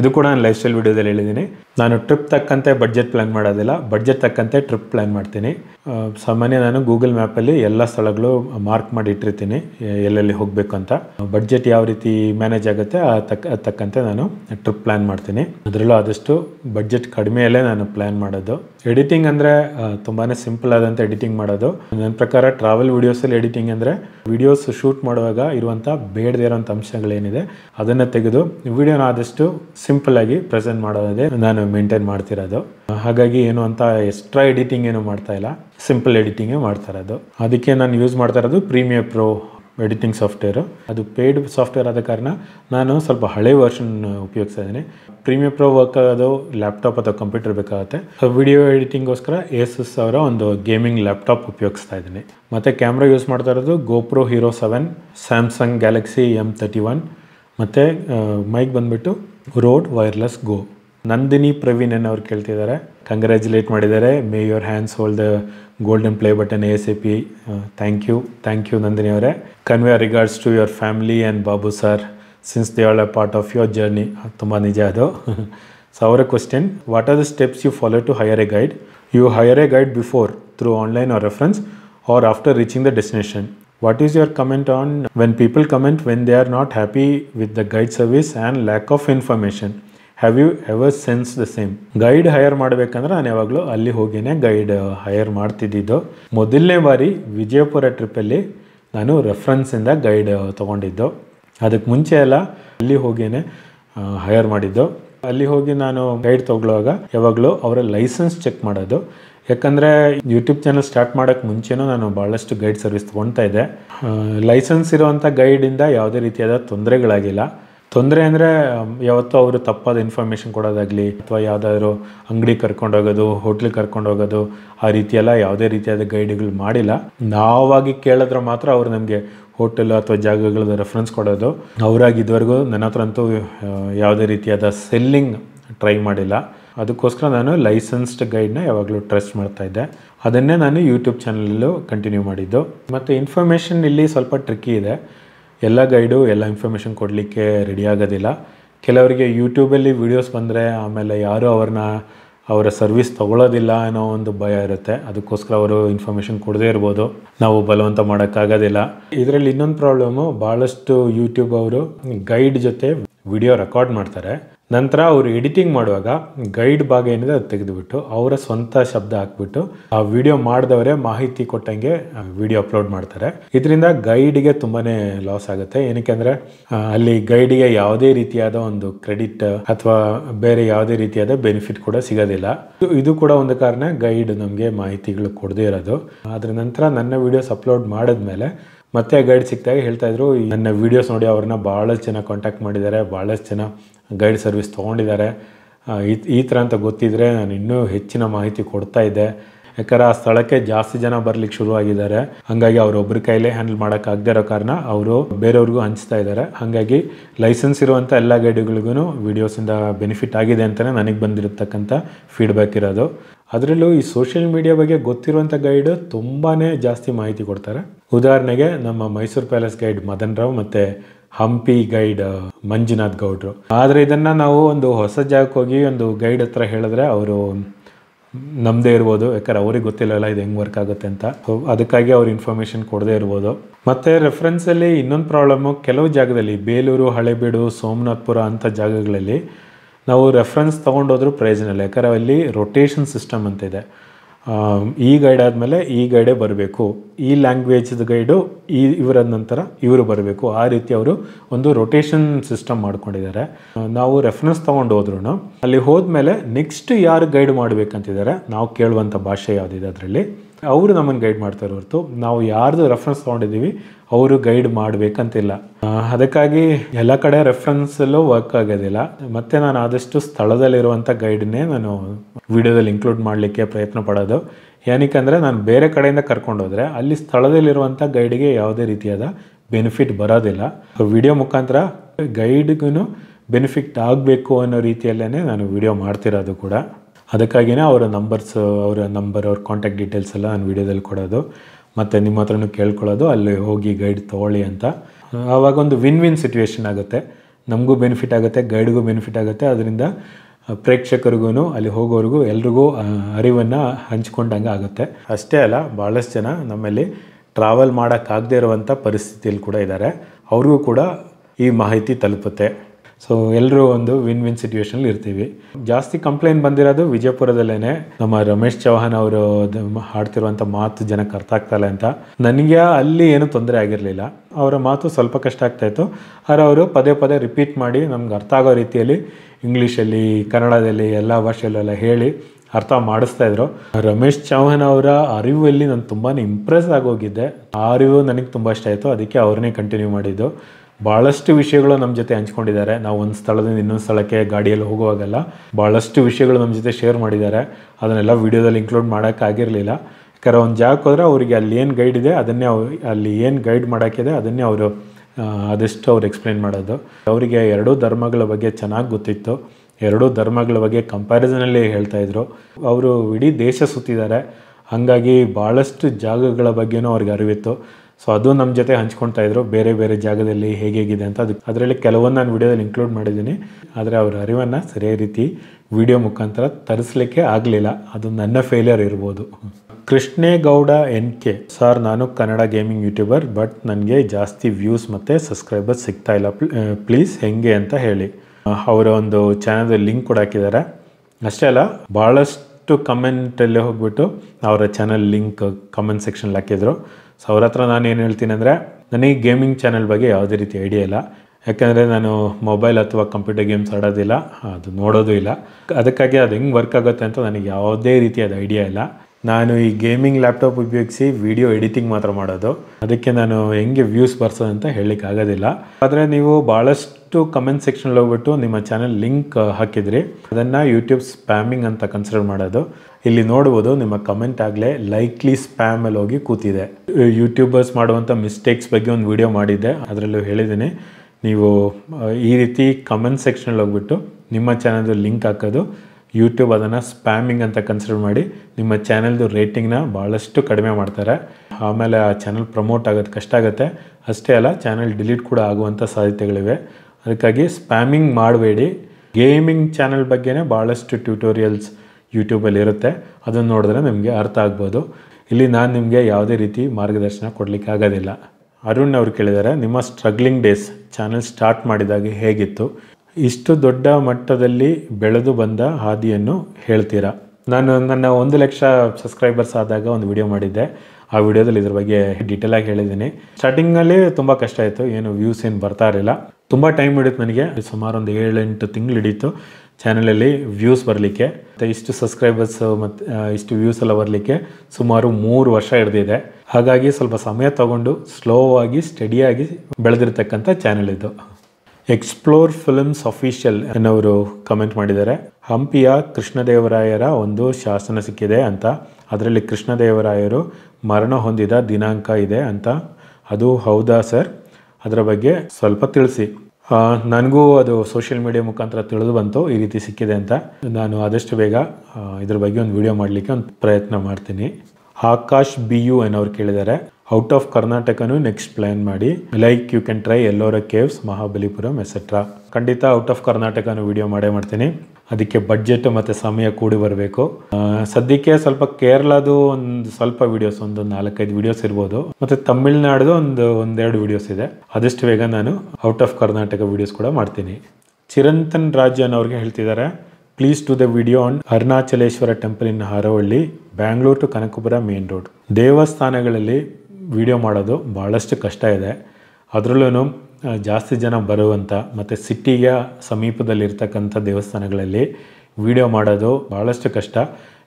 ಇದು ಕೂಡ ನಾನು ಲೈಫ್ ಸ್ಟೈಲ್ ವಿಡಿಯೋದಲ್ಲಿ ಹೇಳಿದ್ದೀನಿ ನಾನು ಟ್ರಿಪ್ ತಕ್ಕಂತೆ ಬಡ್ಜೆಟ್ ಪ್ಲ್ಯಾನ್ ಮಾಡೋದಿಲ್ಲ ಬಡ್ಜೆಟ್ ತಕ್ಕಂತೆ ಟ್ರಿಪ್ ಪ್ಲ್ಯಾನ್ ಮಾಡ್ತೀನಿ ಸಾಮಾನ್ಯ ನಾನು ಗೂಗಲ್ ಮ್ಯಾಪಲ್ಲಿ ಎಲ್ಲ ಸ್ಥಳಗಳು ಮಾರ್ಕ್ ಮಾಡಿ ಇಟ್ಟಿರ್ತೀನಿ ಎಲ್ಲೆಲ್ಲಿ ಹೋಗಬೇಕು ಅಂತ ಬಡ್ಜೆಟ್ ಯಾವ ರೀತಿ ಮ್ಯಾನೇಜ್ ಆಗುತ್ತೆ ಆ ತಕ್ಕ ತಕ್ಕಂತೆ ನಾನು ಟ್ರಿಪ್ ಪ್ಲ್ಯಾನ್ ಮಾಡ್ತೀನಿ ಅದರಲ್ಲೂ ಆದಷ್ಟು ಬಡ್ಜೆಟ್ ಕಡಿಮೆಯಲ್ಲೇ ನಾನು ಪ್ಲ್ಯಾನ್ ಮಾಡೋದು ಎಡಿಟಿಂಗ್ ಅಂದರೆ ತುಂಬಾ ಸಿಂಪಲ್ ಆದಂಥ ಎಡಿಟಿಂಗ್ ಮಾಡೋದು ನನ್ನ ಪ್ರಕಾರ ಟ್ರಾವೆಲ್ ವೀಡಿಯೋಸಲ್ಲಿ ಎಡಿಟಿಂಗ್ ಅಂದರೆ ವಿಡಿಯೋಸ್ ಶೂಟ್ ಮಾಡುವಾಗ ಇರುವಂಥ ಬೇಡದೇ ಇರೋಂಥ ಅಂಶಗಳೇನಿದೆ ಅದನ್ನು ತೆಗೆದು ವಿಡಿಯೋನ ಆದಷ್ಟು ಸಿಂಪಲ್ ಆಗಿ ಪ್ರೆಸೆಂಟ್ ಮಾಡೋದೇ ನಾನು ಮೇಂಟೈನ್ ಮಾಡ್ತಿರೋದು ಹಾಗಾಗಿ ಏನು ಅಂತ ಎಕ್ಸ್ಟ್ರಾ ಎಡಿಟಿಂಗ್ ಏನು ಮಾಡ್ತಾ ಇಲ್ಲ ಸಿಂಪಲ್ ಎಡಿಟಿಂಗೇ ಮಾಡ್ತಾ ಇರೋದು ಅದಕ್ಕೆ ನಾನು ಯೂಸ್ ಮಾಡ್ತಾ ಇರೋದು ಪ್ರೀಮಿಯರ್ ಪ್ರೋ ಎಡಿಟಿಂಗ್ ಸಾಫ್ಟ್ವೇರು ಅದು ಪೇಯ್ಡ್ ಸಾಫ್ಟ್ವೇರ್ ಆದ ಕಾರಣ ನಾನು ಸ್ವಲ್ಪ ಹಳೆ ವರ್ಷನ್ ಉಪಯೋಗಿಸ್ತಾ ಇದ್ದೀನಿ ಪ್ರೀಮಿಯರ್ ಪ್ರೋ ವರ್ಕ್ ಆಗೋದು ಲ್ಯಾಪ್ಟಾಪ್ ಅಥವಾ ಕಂಪ್ಯೂಟರ್ ಬೇಕಾಗುತ್ತೆ ವಿಡಿಯೋ ಎಡಿಟಿಂಗ್ಗೋಸ್ಕರ ಎಸ್ ಎಸ್ ಅವರ ಒಂದು ಗೇಮಿಂಗ್ ಲ್ಯಾಪ್ಟಾಪ್ ಉಪಯೋಗಿಸ್ತಾ ಇದ್ದೀನಿ ಮತ್ತು ಕ್ಯಾಮ್ರಾ ಯೂಸ್ ಮಾಡ್ತಾ ಇರೋದು GoPro Hero seven Samsung Galaxy M thirty one ಮತ್ತು ಮೈಕ್ ಬಂದ್ಬಿಟ್ಟು Rode wireless Go Nandini Praveen ಅನ್ನೋರು ಕೇಳ್ತಿದ್ದಾರೆ ಕಂಗ್ರ್ಯಾಚುಲೇಟ್ ಮಾಡಿದ್ದಾರೆ may your hands hold the golden play button A C P thank you thank you Nandini ಅವರೇ convey regards to your family and Babu sir since they all a part of your journey ತುಂಬ ನಿಜ ಅದು ಸೊ ಅವರ question what are the steps you follow to higher a guide you hire a guide before through online or reference or after reaching the destination what is your comment on when people comment when they are not happy with the guide service and lack of information have you ever sense the same guide hire ಮಾಡಬೇಕಂದ್ರೆ ನಾನು ಯಾವಾಗಲೂ ಅಲ್ಲಿ ಹೋಗಿನೇ ಗೈಡ್ ಹೈಯರ್ ಮಾಡ್ತಿದ್ದಿದ್ದು ಮೊದಲನೇ ಬಾರಿ ವಿಜಯಪುರ ಟ್ರಿಪ್ಪಲ್ಲಿ ನಾನು ರೆಫ್ರೆನ್ಸಿಂದ ಗೈಡ್ ತೊಗೊಂಡಿದ್ದು ಅದಕ್ಕೆ ಮುಂಚೆ ಎಲ್ಲ ಅಲ್ಲಿ ಹೋಗಿಯೇ ಹೈಯರ್ ಮಾಡಿದ್ದು ಅಲ್ಲಿ ಹೋಗಿ ನಾನು ಗೈಡ್ ತೊಗೊಳ್ಳುವಾಗ ಯಾವಾಗಲೂ ಅವರ ಲೈಸೆನ್ಸ್ ಚೆಕ್ ಮಾಡೋದು ಯಾಕಂದರೆ ಯೂಟ್ಯೂಬ್ ಚಾನಲ್ ಸ್ಟಾರ್ಟ್ ಮಾಡೋಕ್ಕೆ ಮುಂಚೆನೂ ನಾನು ಭಾಳಷ್ಟು ಗೈಡ್ ಸರ್ವಿಸ್ ತೊಗೊಳ್ತಾ ಇದ್ದೆ ಲೈಸೆನ್ಸ್ ಇರುವಂಥ ಗೈಡಿಂದ ಯಾವುದೇ ರೀತಿಯಾದ ತೊಂದರೆಗಳಾಗಿಲ್ಲ ತೊಂದರೆ ಅಂದರೆ ಯಾವತ್ತೂ ಅವರು ತಪ್ಪಾದ ಇನ್ಫಾರ್ಮೇಷನ್ ಕೊಡೋದಾಗಲಿ ಅಥವಾ ಯಾವುದಾದ್ರು ಅಂಗಡಿ ಕರ್ಕೊಂಡೋಗೋದು ಹೋಟ್ಲಿಗೆ ಹೋಗೋದು ಆ ರೀತಿಯೆಲ್ಲ ಯಾವುದೇ ರೀತಿಯಾದ ಗೈಡ್ಗಳು ಮಾಡಿಲ್ಲ ನಾವಾಗಿ ಕೇಳಿದ್ರೆ ಮಾತ್ರ ಅವರು ನಮಗೆ ಹೋಟೆಲ್ ಅಥವಾ ಜಾಗಗಳದ್ದು ರೆಫರೆನ್ಸ್ ಕೊಡೋದು ಅವರಾಗಿ ಇದುವರೆಗೂ ನನ್ನ ಹತ್ರ ಅಂತೂ ಯಾವುದೇ ರೀತಿಯಾದ ಸೆಲ್ಲಿಂಗ್ ಟ್ರೈ ಮಾಡಿಲ್ಲ ಅದಕ್ಕೋಸ್ಕರ ನಾನು ಲೈಸೆನ್ಸ್ಡ್ ಗೈಡ್ನ ಯಾವಾಗಲೂ ಟ್ರಸ್ಟ್ ಮಾಡ್ತಾ ಇದ್ದೆ ಅದನ್ನೇ ನಾನು ಯೂಟ್ಯೂಬ್ ಚಾನಲಲ್ಲೂ ಕಂಟಿನ್ಯೂ ಮಾಡಿದ್ದು ಮತ್ತು ಇನ್ಫಾರ್ಮೇಷನ್ ಇಲ್ಲಿ ಸ್ವಲ್ಪ ಟ್ರಿಕ್ಕಿ ಇದೆ ಎಲ್ಲ ಗೈಡು ಎಲ್ಲ ಇನ್ಫಾರ್ಮೇಷನ್ ಕೊಡಲಿಕ್ಕೆ ರೆಡಿ ಆಗೋದಿಲ್ಲ ಕೆಲವರಿಗೆ ಯೂಟ್ಯೂಬಲ್ಲಿ ವೀಡಿಯೋಸ್ ಬಂದರೆ ಆಮೇಲೆ ಯಾರೂ ಅವ್ರನ್ನ ಅವರ ಸರ್ವಿಸ್ ತೊಗೊಳೋದಿಲ್ಲ ಅನ್ನೋ ಒಂದು ಭಯ ಇರುತ್ತೆ ಅದಕ್ಕೋಸ್ಕರ ಅವರು ಇನ್ಫಾರ್ಮೇಷನ್ ಕೊಡದೇ ಇರ್ಬೋದು ನಾವು ಬಲವಂತ ಮಾಡೋಕ್ಕಾಗೋದಿಲ್ಲ ಇದರಲ್ಲಿ ಇನ್ನೊಂದು ಪ್ರಾಬ್ಲಮ್ಮು ಭಾಳಷ್ಟು ಯೂಟ್ಯೂಬ್ ಅವರು ಗೈಡ್ ಜೊತೆ ವಿಡಿಯೋ ರೆಕಾರ್ಡ್ ಮಾಡ್ತಾರೆ ನಂತರ ಅವರು ಎಡಿಟಿಂಗ್ ಮಾಡುವಾಗ ಗೈಡ್ ಭಾಗ ಏನಿದೆ ಅದು ತೆಗೆದುಬಿಟ್ಟು ಅವರ ಸ್ವಂತ ಶಬ್ದ ಹಾಕ್ಬಿಟ್ಟು ಆ ವಿಡಿಯೋ ಮಾಡಿದವರೇ ಮಾಹಿತಿ ಕೊಟ್ಟಂಗೆ ವಿಡಿಯೋ ಅಪ್ಲೋಡ್ ಮಾಡ್ತಾರೆ ಇದರಿಂದ ಗೈಡ್ಗೆ ತುಂಬಾನೇ ಲಾಸ್ ಆಗುತ್ತೆ ಏನಕ್ಕೆ ಅಲ್ಲಿ ಗೈಡ್ಗೆ ಯಾವುದೇ ರೀತಿಯಾದ ಒಂದು ಕ್ರೆಡಿಟ್ ಅಥವಾ ಬೇರೆ ಯಾವುದೇ ರೀತಿಯಾದ ಬೆನಿಫಿಟ್ ಕೂಡ ಸಿಗೋದಿಲ್ಲ ಇದು ಕೂಡ ಒಂದು ಕಾರಣ ಗೈಡ್ ನಮಗೆ ಮಾಹಿತಿಗಳು ಕೊಡದೇ ಇರೋದು ಅದರ ನಂತರ ನನ್ನ ವಿಡಿಯೋಸ್ ಅಪ್ಲೋಡ್ ಮಾಡಿದ್ಮೇಲೆ ಮತ್ತೆ ಗೈಡ್ ಸಿಕ್ಕಿದಾಗ ಹೇಳ್ತಾ ಇದ್ರು ನನ್ನ ವಿಡಿಯೋಸ್ ನೋಡಿ ಅವ್ರನ್ನ ಬಹಳಷ್ಟು ಜನ ಕಾಂಟ್ಯಾಕ್ಟ್ ಮಾಡಿದ್ದಾರೆ ಬಹಳಷ್ಟು ಜನ ಗೈಡ್ ಸರ್ವಿಸ್ ತೊಗೊಂಡಿದ್ದಾರೆ ಈ ಥರ ಅಂತ ಗೊತ್ತಿದ್ದರೆ ನಾನು ಇನ್ನೂ ಹೆಚ್ಚಿನ ಮಾಹಿತಿ ಕೊಡ್ತಾ ಇದ್ದೆ ಯಾಕಂದರೆ ಆ ಸ್ಥಳಕ್ಕೆ ಜಾಸ್ತಿ ಜನ ಬರ್ಲಿಕ್ಕೆ ಆಗಿದ್ದಾರೆ ಹಾಗಾಗಿ ಒಬ್ರ ಕೈಲೇ ಹ್ಯಾಂಡಲ್ ಮಾಡೋಕ್ಕಾಗದೇ ಇರೋ ಕಾರಣ ಅವರು ಬೇರೆಯವ್ರಿಗೂ ಹಂಚ್ತಾ ಇದ್ದಾರೆ ಹಾಗಾಗಿ ಲೈಸೆನ್ಸ್ ಇರುವಂಥ ಎಲ್ಲ ಗೈಡ್ಗಳಿಗೂ ವೀಡಿಯೋಸಿಂದ ಬೆನಿಫಿಟ್ ಆಗಿದೆ ಅಂತಲೇ ನನಗೆ ಬಂದಿರತಕ್ಕಂಥ ಫೀಡ್ಬ್ಯಾಕ್ ಇರೋದು ಅದರಲ್ಲೂ ಈ ಸೋಷಿಯಲ್ ಮೀಡಿಯಾ ಬಗ್ಗೆ ಗೊತ್ತಿರುವಂಥ ಗೈಡ್ ತುಂಬಾ ಜಾಸ್ತಿ ಮಾಹಿತಿ ಕೊಡ್ತಾರೆ ಉದಾಹರಣೆಗೆ ನಮ್ಮ ಮೈಸೂರು ಪ್ಯಾಲೇಸ್ ಗೈಡ್ ಮದನ್ ರಾವ್ ಮತ್ತು ಹಂಪಿ ಗೈಡ್ ಮಂಜುನಾಥ್ ಗೌಡ್ರು ಆದರೆ ಇದನ್ನು ನಾವು ಒಂದು ಹೊಸ ಜಾಗಕ್ಕೆ ಹೋಗಿ ಒಂದು ಗೈಡ್ ಹತ್ರ ಹೇಳಿದ್ರೆ ಅವರು ನಮ್ಮದೇ ಇರ್ಬೋದು ಯಾಕಂದ್ರೆ ಅವ್ರಿಗೆ ಗೊತ್ತಿಲ್ಲಲ್ಲ ಇದು ಹೆಂಗೆ ವರ್ಕ್ ಆಗುತ್ತೆ ಅಂತ ಅದಕ್ಕಾಗಿ ಅವ್ರು ಇನ್ಫಾರ್ಮೇಶನ್ ಕೊಡದೇ ಇರ್ಬೋದು ಮತ್ತು ಅಲ್ಲಿ ಇನ್ನೊಂದು ಪ್ರಾಬ್ಲಮ್ಮು ಕೆಲವು ಜಾಗದಲ್ಲಿ ಬೇಲೂರು ಹಳೆಬೀಡು ಸೋಮನಾಥ್ಪುರ ಅಂತ ಜಾಗಗಳಲ್ಲಿ ನಾವು ರೆಫರೆನ್ಸ್ ತೊಗೊಂಡೋದ್ರೂ ಪ್ರಯೋಜನ ಇಲ್ಲ ಯಾಕಂದ್ರೆ ಅಲ್ಲಿ ರೊಟೇಷನ್ ಸಿಸ್ಟಮ್ ಅಂತ ಇದೆ ಈ ಗೈಡ್ ಆದಮೇಲೆ ಈ ಗೈಡೇ ಬರಬೇಕು ಈ ಲ್ಯಾಂಗ್ವೇಜ್ ಗೈಡು ಈ ಇವರ ನಂತರ ಇವರು ಬರಬೇಕು ಆ ರೀತಿ ಅವರು ಒಂದು ರೊಟೇಷನ್ ಸಿಸ್ಟಮ್ ಮಾಡ್ಕೊಂಡಿದ್ದಾರೆ ನಾವು ರೆಫರೆನ್ಸ್ ತೊಗೊಂಡು ಹೋದ್ರೂ ಅಲ್ಲಿ ಹೋದ್ಮೇಲೆ ನೆಕ್ಸ್ಟ್ ಯಾರು ಗೈಡ್ ಮಾಡಬೇಕಂತಿದ್ದಾರೆ ನಾವು ಕೇಳುವಂಥ ಭಾಷೆ ಯಾವುದಿದೆ ಅದರಲ್ಲಿ ಅವರು ನಮ್ಮನ್ನು ಗೈಡ್ ಮಾಡ್ತಾರೆ ಹೊರತು ನಾವು ಯಾರ್ದು ರೆಫರೆನ್ಸ್ ತೊಗೊಂಡಿದ್ದೀವಿ ಅವರು ಗೈಡ್ ಮಾಡಬೇಕಂತಿಲ್ಲ ಅದಕ್ಕಾಗಿ ಎಲ್ಲ ಕಡೆ ಅಲ್ಲೂ ವರ್ಕ್ ಆಗೋದಿಲ್ಲ ಮತ್ತು ನಾನು ಆದಷ್ಟು ಸ್ಥಳದಲ್ಲಿರುವಂಥ ಗೈಡನ್ನೇ ನಾನು ವಿಡಿಯೋದಲ್ಲಿ ಇನ್ಕ್ಲೂಡ್ ಮಾಡಲಿಕ್ಕೆ ಪ್ರಯತ್ನ ಪಡೋದು ಏನಕ್ಕೆ ನಾನು ಬೇರೆ ಕಡೆಯಿಂದ ಕರ್ಕೊಂಡೋದ್ರೆ ಅಲ್ಲಿ ಸ್ಥಳದಲ್ಲಿರುವಂಥ ಗೈಡ್ಗೆ ಯಾವುದೇ ರೀತಿಯಾದ ಬೆನಿಫಿಟ್ ಬರೋದಿಲ್ಲ ವಿಡಿಯೋ ಮುಖಾಂತರ ಗೈಡ್ಗೂ ಬೆನಿಫಿಟ್ ಆಗಬೇಕು ಅನ್ನೋ ರೀತಿಯಲ್ಲೇ ನಾನು ವಿಡಿಯೋ ಮಾಡ್ತಿರೋದು ಕೂಡ ಅದಕ್ಕಾಗಿಯೇ ಅವರ ನಂಬರ್ಸ್ ಅವರ ನಂಬರ್ ಅವ್ರ ಕಾಂಟ್ಯಾಕ್ಟ್ ಡೀಟೇಲ್ಸ್ ಎಲ್ಲ ನಾನು ವೀಡಿಯೋದಲ್ಲಿ ಕೊಡೋದು ಮತ್ತು ನಿಮ್ಮ ಹತ್ರನೂ ಕೇಳ್ಕೊಳ್ಳೋದು ಅಲ್ಲಿ ಹೋಗಿ ಗೈಡ್ ತೊಗೊಳ್ಳಿ ಅಂತ ಆವಾಗ ಒಂದು ವಿನ್ ವಿನ್ ಸಿಚುವೇಶನ್ ಆಗುತ್ತೆ ನಮಗೂ ಬೆನಿಫಿಟ್ ಆಗುತ್ತೆ ಗೈಡ್ಗೂ ಬೆನಿಫಿಟ್ ಆಗುತ್ತೆ ಅದರಿಂದ ಪ್ರೇಕ್ಷಕರಿಗೂ ಅಲ್ಲಿ ಹೋಗೋರಿಗೂ ಎಲ್ರಿಗೂ ಅರಿವನ್ನು ಹಂಚ್ಕೊಂಡಂಗೆ ಆಗುತ್ತೆ ಅಷ್ಟೇ ಅಲ್ಲ ಭಾಳಷ್ಟು ಜನ ನಮ್ಮಲ್ಲಿ ಟ್ರಾವೆಲ್ ಮಾಡೋಕ್ಕಾಗದೇ ಇರುವಂಥ ಪರಿಸ್ಥಿತಿಯಲ್ಲಿ ಕೂಡ ಇದ್ದಾರೆ ಅವ್ರಿಗೂ ಕೂಡ ಈ ಮಾಹಿತಿ ತಲುಪುತ್ತೆ ಸೊ ಎಲ್ಲರೂ ಒಂದು ವಿನ್ ವಿನ್ ಸಿಚುವೇಶನಲ್ಲಿ ಇರ್ತೀವಿ ಜಾಸ್ತಿ ಕಂಪ್ಲೇಂಟ್ ಬಂದಿರೋದು ವಿಜಯಪುರದಲ್ಲೇ ನಮ್ಮ ರಮೇಶ್ ಚೌಹಾನ್ ಅವರು ಹಾಡ್ತಿರುವಂಥ ಮಾತು ಜನಕ್ಕೆ ಅರ್ಥ ಆಗ್ತಾಯಿಲ್ಲ ಅಂತ ನನಗೆ ಅಲ್ಲಿ ಏನೂ ತೊಂದರೆ ಆಗಿರಲಿಲ್ಲ ಅವರ ಮಾತು ಸ್ವಲ್ಪ ಕಷ್ಟ ಆಗ್ತಾಯಿತ್ತು ಆದ್ರೆ ಅವರು ಪದೇ ಪದೇ ರಿಪೀಟ್ ಮಾಡಿ ನಮ್ಗೆ ಅರ್ಥ ಆಗೋ ರೀತಿಯಲ್ಲಿ ಇಂಗ್ಲೀಷಲ್ಲಿ ಕನ್ನಡದಲ್ಲಿ ಎಲ್ಲ ಭಾಷೆಯಲ್ಲೆಲ್ಲ ಹೇಳಿ ಅರ್ಥ ಮಾಡಿಸ್ತಾ ಇದ್ರು ರಮೇಶ್ ಚೌಹಾನ್ ಅವರ ಅರಿವಲ್ಲಿ ನಾನು ತುಂಬಾ ಇಂಪ್ರೆಸ್ ಆಗೋಗಿದ್ದೆ ಆ ಅರಿವು ನನಗೆ ತುಂಬ ಇಷ್ಟ ಆಯಿತು ಅದಕ್ಕೆ ಅವ್ರನ್ನೇ ಕಂಟಿನ್ಯೂ ಮಾಡಿದ್ದು ಭಾಳಷ್ಟು ವಿಷಯಗಳು ನಮ್ಮ ಜೊತೆ ಹಂಚ್ಕೊಂಡಿದ್ದಾರೆ ನಾವು ಒಂದು ಸ್ಥಳದಿಂದ ಇನ್ನೊಂದು ಸ್ಥಳಕ್ಕೆ ಗಾಡಿಯಲ್ಲಿ ಹೋಗುವಾಗೆಲ್ಲ ಭಾಳಷ್ಟು ವಿಷಯಗಳು ನಮ್ಮ ಜೊತೆ ಶೇರ್ ಮಾಡಿದ್ದಾರೆ ಅದನ್ನೆಲ್ಲ ವೀಡಿಯೋದಲ್ಲಿ ಇನ್ಕ್ಲೂಡ್ ಮಾಡೋಕ್ಕಾಗಿರಲಿಲ್ಲ ಯಾಕಂದರೆ ಒಂದು ಜಾಗಕ್ಕೆ ಹೋದ್ರೆ ಅವರಿಗೆ ಅಲ್ಲಿ ಏನು ಗೈಡ್ ಇದೆ ಅದನ್ನೇ ಅಲ್ಲಿ ಏನು ಗೈಡ್ ಮಾಡೋಕ್ಕಿದೆ ಅದನ್ನೇ ಅವರು ಅದೆಷ್ಟು ಅವ್ರು ಎಕ್ಸ್ಪ್ಲೈನ್ ಮಾಡೋದು ಅವರಿಗೆ ಎರಡೂ ಧರ್ಮಗಳ ಬಗ್ಗೆ ಚೆನ್ನಾಗಿ ಗೊತ್ತಿತ್ತು ಎರಡೂ ಧರ್ಮಗಳ ಬಗ್ಗೆ ಕಂಪ್ಯಾರಿಸನಲ್ಲಿ ಹೇಳ್ತಾಯಿದ್ರು ಅವರು ಇಡೀ ದೇಶ ಸುತ್ತಿದ್ದಾರೆ ಹಾಗಾಗಿ ಭಾಳಷ್ಟು ಜಾಗಗಳ ಬಗ್ಗೆನೂ ಅವ್ರಿಗೆ ಅರಿವಿತ್ತು ಸೊ ಅದು ನಮ್ಮ ಜೊತೆ ಹಂಚ್ಕೊಳ್ತಾ ಇದ್ರು ಬೇರೆ ಬೇರೆ ಜಾಗದಲ್ಲಿ ಹೇಗೆ ಹೇಗಿದೆ ಅಂತ ಅದು ಅದರಲ್ಲಿ ಕೆಲವೊಂದು ನಾನು ವಿಡಿಯೋದಲ್ಲಿ ಇನ್ಕ್ಲೂಡ್ ಮಾಡಿದ್ದೀನಿ ಆದರೆ ಅವರ ಅರಿವನ್ನು ಸರಿಯಾದ ರೀತಿ ವಿಡಿಯೋ ಮುಖಾಂತರ ತರಿಸ್ಲಿಕ್ಕೆ ಆಗಲಿಲ್ಲ ಅದು ನನ್ನ ಫೇಲಿಯರ್ ಇರ್ಬೋದು ಕೃಷ್ಣೇಗೌಡ ಎನ್ ಕೆ ಸರ್ ನಾನು ಕನ್ನಡ ಗೇಮಿಂಗ್ ಯೂಟ್ಯೂಬರ್ ಬಟ್ ನನಗೆ ಜಾಸ್ತಿ ವ್ಯೂಸ್ ಮತ್ತು ಸಬ್ಸ್ಕ್ರೈಬರ್ಸ್ ಸಿಗ್ತಾ ಇಲ್ಲ ಪ್ಲೀಸ್ ಹೆಂಗೆ ಅಂತ ಹೇಳಿ ಅವರ ಒಂದು ಚಾನಲ್ ಲಿಂಕ್ ಕೂಡ ಹಾಕಿದ್ದಾರೆ ಅಷ್ಟೇ ಅಲ್ಲ ಭಾಳಷ್ಟು ಕಮೆಂಟಲ್ಲಿ ಹೋಗ್ಬಿಟ್ಟು ಅವರ ಚಾನಲ್ ಲಿಂಕ್ ಕಮೆಂಟ್ ಸೆಕ್ಷನಲ್ಲಿ ಹಾಕಿದರು ಸೊ ಅವ್ರ ಹತ್ರ ನಾನು ಏನು ಹೇಳ್ತೀನಿ ಅಂದರೆ ನನಗೆ ಗೇಮಿಂಗ್ ಚಾನಲ್ ಬಗ್ಗೆ ಯಾವುದೇ ರೀತಿ ಐಡಿಯಾ ಇಲ್ಲ ಯಾಕೆಂದರೆ ನಾನು ಮೊಬೈಲ್ ಅಥವಾ ಕಂಪ್ಯೂಟರ್ ಗೇಮ್ಸ್ ಆಡೋದಿಲ್ಲ ಅದು ನೋಡೋದು ಇಲ್ಲ ಅದಕ್ಕಾಗಿ ಅದು ಹೆಂಗೆ ವರ್ಕ್ ಆಗುತ್ತೆ ಅಂತ ನನಗೆ ಯಾವುದೇ ರೀತಿಯಾದ ಐಡಿಯಾ ಇಲ್ಲ ನಾನು ಈ ಗೇಮಿಂಗ್ ಲ್ಯಾಪ್ಟಾಪ್ ಉಪಯೋಗಿಸಿ ವಿಡಿಯೋ ಎಡಿಟಿಂಗ್ ಮಾತ್ರ ಮಾಡೋದು ಅದಕ್ಕೆ ನಾನು ಹೆಂಗೆ ವ್ಯೂಸ್ ಬರ್ಸೋದಂತ ಅಂತ ಹೇಳಲಿಕ್ಕೆ ಆಗೋದಿಲ್ಲ ಆದರೆ ನೀವು ಭಾಳಷ್ಟು ಫಸ್ಟು ಕಮೆಂಟ್ ಸೆಕ್ಷನ್ ಹೋಗ್ಬಿಟ್ಟು ನಿಮ್ಮ ಚಾನೆಲ್ ಲಿಂಕ್ ಹಾಕಿದ್ರಿ ಅದನ್ನು ಯೂಟ್ಯೂಬ್ ಸ್ಪ್ಯಾಮಿಂಗ್ ಅಂತ ಕನ್ಸಿಡರ್ ಮಾಡೋದು ಇಲ್ಲಿ ನೋಡ್ಬೋದು ನಿಮ್ಮ ಕಮೆಂಟ್ ಆಗಲೇ ಲೈಕ್ಲಿ ಸ್ಪ್ಯಾಮಲ್ಲಿ ಹೋಗಿ ಕೂತಿದೆ ಯೂಟ್ಯೂಬರ್ಸ್ ಮಾಡುವಂಥ ಮಿಸ್ಟೇಕ್ಸ್ ಬಗ್ಗೆ ಒಂದು ವಿಡಿಯೋ ಮಾಡಿದ್ದೆ ಅದರಲ್ಲೂ ಹೇಳಿದ್ದೀನಿ ನೀವು ಈ ರೀತಿ ಕಮೆಂಟ್ ಸೆಕ್ಷನಲ್ಲಿ ಹೋಗ್ಬಿಟ್ಟು ನಿಮ್ಮ ಚಾನಲ್ದು ಲಿಂಕ್ ಹಾಕೋದು ಯೂಟ್ಯೂಬ್ ಅದನ್ನು ಸ್ಪ್ಯಾಮಿಂಗ್ ಅಂತ ಕನ್ಸಿಡರ್ ಮಾಡಿ ನಿಮ್ಮ ಚಾನಲ್ದು ರೇಟಿಂಗ್ನ ಭಾಳಷ್ಟು ಕಡಿಮೆ ಮಾಡ್ತಾರೆ ಆಮೇಲೆ ಆ ಚಾನಲ್ ಪ್ರಮೋಟ್ ಆಗೋದು ಕಷ್ಟ ಆಗುತ್ತೆ ಅಷ್ಟೇ ಅಲ್ಲ ಚಾನಲ್ ಡಿಲೀಟ್ ಕೂಡ ಆಗುವಂಥ ಸಾಧ್ಯತೆಗಳಿವೆ ಅದಕ್ಕಾಗಿ ಸ್ಪ್ಯಾಮಿಂಗ್ ಮಾಡಬೇಡಿ ಗೇಮಿಂಗ್ ಚಾನಲ್ ಬಗ್ಗೆನೇ ಭಾಳಷ್ಟು ಟ್ಯೂಟೋರಿಯಲ್ಸ್ ಯೂಟ್ಯೂಬಲ್ಲಿ ಇರುತ್ತೆ ಅದನ್ನು ನೋಡಿದ್ರೆ ನಿಮಗೆ ಅರ್ಥ ಆಗ್ಬೋದು ಇಲ್ಲಿ ನಾನು ನಿಮಗೆ ಯಾವುದೇ ರೀತಿ ಮಾರ್ಗದರ್ಶನ ಕೊಡಲಿಕ್ಕೆ ಆಗೋದಿಲ್ಲ ಅರುಣ್ ಅವರು ಕೇಳಿದ್ದಾರೆ ನಿಮ್ಮ ಸ್ಟ್ರಗ್ಲಿಂಗ್ ಡೇಸ್ ಚಾನಲ್ ಸ್ಟಾರ್ಟ್ ಮಾಡಿದಾಗ ಹೇಗಿತ್ತು ಇಷ್ಟು ದೊಡ್ಡ ಮಟ್ಟದಲ್ಲಿ ಬೆಳೆದು ಬಂದ ಹಾದಿಯನ್ನು ಹೇಳ್ತೀರಾ ನಾನು ನನ್ನ ಒಂದು ಲಕ್ಷ ಸಬ್ಸ್ಕ್ರೈಬರ್ಸ್ ಆದಾಗ ಒಂದು ವಿಡಿಯೋ ಮಾಡಿದ್ದೆ ಆ ವಿಡಿಯೋದಲ್ಲಿ ಇದ್ರ ಬಗ್ಗೆ ಡೀಟೇಲಾಗಿ ಹೇಳಿದ್ದೀನಿ ಸ್ಟಾರ್ಟಿಂಗಲ್ಲಿ ತುಂಬ ಕಷ್ಟ ಇತ್ತು ಏನು ವ್ಯೂಸ್ ಏನು ಬರ್ತಾ ಇರಲಿಲ್ಲ ತುಂಬ ಟೈಮ್ ಹಿಡಿತು ನನಗೆ ಸುಮಾರು ಒಂದು ಏಳೆಂಟು ತಿಂಗಳು ಹಿಡೀತು ಚಾನಲಲ್ಲಿ ವ್ಯೂಸ್ ಬರಲಿಕ್ಕೆ ಮತ್ತು ಇಷ್ಟು ಸಬ್ಸ್ಕ್ರೈಬರ್ಸ್ ಮತ್ತು ಇಷ್ಟು ವ್ಯೂಸ್ ಎಲ್ಲ ಬರಲಿಕ್ಕೆ ಸುಮಾರು ಮೂರು ವರ್ಷ ಹಿಡ್ದಿದೆ ಹಾಗಾಗಿ ಸ್ವಲ್ಪ ಸಮಯ ತಗೊಂಡು ಸ್ಲೋ ಆಗಿ ಸ್ಟಡಿಯಾಗಿ ಬೆಳೆದಿರ್ತಕ್ಕಂಥ ಚಾನೆಲ್ ಇದು ಎಕ್ಸ್ಪ್ಲೋರ್ ಫಿಲ್ಮ್ಸ್ ಅಫಿಷಿಯಲ್ ಎನ್ನುವರು ಕಮೆಂಟ್ ಮಾಡಿದ್ದಾರೆ ಹಂಪಿಯ ಕೃಷ್ಣದೇವರಾಯರ ಒಂದು ಶಾಸನ ಸಿಕ್ಕಿದೆ ಅಂತ ಅದರಲ್ಲಿ ಕೃಷ್ಣದೇವರಾಯರು ಮರಣ ಹೊಂದಿದ ದಿನಾಂಕ ಇದೆ ಅಂತ ಅದು ಹೌದಾ ಸರ್ ಅದರ ಬಗ್ಗೆ ಸ್ವಲ್ಪ ತಿಳಿಸಿ ನನಗೂ ಅದು ಸೋಷಿಯಲ್ ಮೀಡಿಯಾ ಮುಖಾಂತರ ತಿಳಿದು ಬಂತು ಈ ರೀತಿ ಸಿಕ್ಕಿದೆ ಅಂತ ನಾನು ಆದಷ್ಟು ಬೇಗ ಇದ್ರ ಬಗ್ಗೆ ಒಂದು ವಿಡಿಯೋ ಮಾಡಲಿಕ್ಕೆ ಒಂದು ಪ್ರಯತ್ನ ಮಾಡ್ತೀನಿ ಆಕಾಶ್ ಬಿ ಯು ಅನ್ನೋರು ಕೇಳಿದ್ದಾರೆ ಔಟ್ ಆಫ್ ಕರ್ನಾಟಕನೂ ನೆಕ್ಸ್ಟ್ ಪ್ಲ್ಯಾನ್ ಮಾಡಿ like you can try Ellora caves Mahabalipuram etcetera ಖಂಡಿತ ಔಟ್ ಆಫ್ ಕರ್ನಾಟಕನೂ ವಿಡಿಯೋ ಮಾಡೇ ಮಾಡ್ತೀನಿ ಅದಕ್ಕೆ ಬಡ್ಜೆಟ್ ಮತ್ತು ಸಮಯ ಕೂಡಿ ಬರಬೇಕು ಸದ್ಯಕ್ಕೆ ಸ್ವಲ್ಪ ಕೇರಳದು ಒಂದು ಸ್ವಲ್ಪ ವಿಡಿಯೋಸ್ ಒಂದು ನಾಲ್ಕೈದು ವಿಡಿಯೋಸ್ ಇರ್ಬೋದು ಮತ್ತು ತಮಿಳ್ನಾಡ್ದು ಒಂದು ಒಂದೆರಡು ವಿಡಿಯೋಸ್ ಇದೆ ಆದಷ್ಟು ಬೇಗ ನಾನು ಔಟ್ ಆಫ್ ಕರ್ನಾಟಕ ವಿಡಿಯೋಸ್ ಕೂಡ ಮಾಡ್ತೀನಿ ಚಿರಂತನ್ ರಾಜನ್ ಅವ್ರಿಗೆ ಹೇಳ್ತಿದ್ದಾರೆ please to the video on Arunachaleshwara temple in Haravalli Bangalore to Kanakapura main road ದೇವಸ್ಥಾನಗಳಲ್ಲಿ ವಿಡಿಯೋ ಮಾಡೋದು ಭಾಳಷ್ಟು ಕಷ್ಟ ಇದೆ ಅದರಲ್ಲೂ ಜಾಸ್ತಿ ಜನ ಬರುವಂಥ ಮತ್ತು ಸಿಟಿಯ ಸಮೀಪದಲ್ಲಿರ್ತಕ್ಕಂಥ ದೇವಸ್ಥಾನಗಳಲ್ಲಿ ವಿಡಿಯೋ ಮಾಡೋದು ಭಾಳಷ್ಟು ಕಷ್ಟ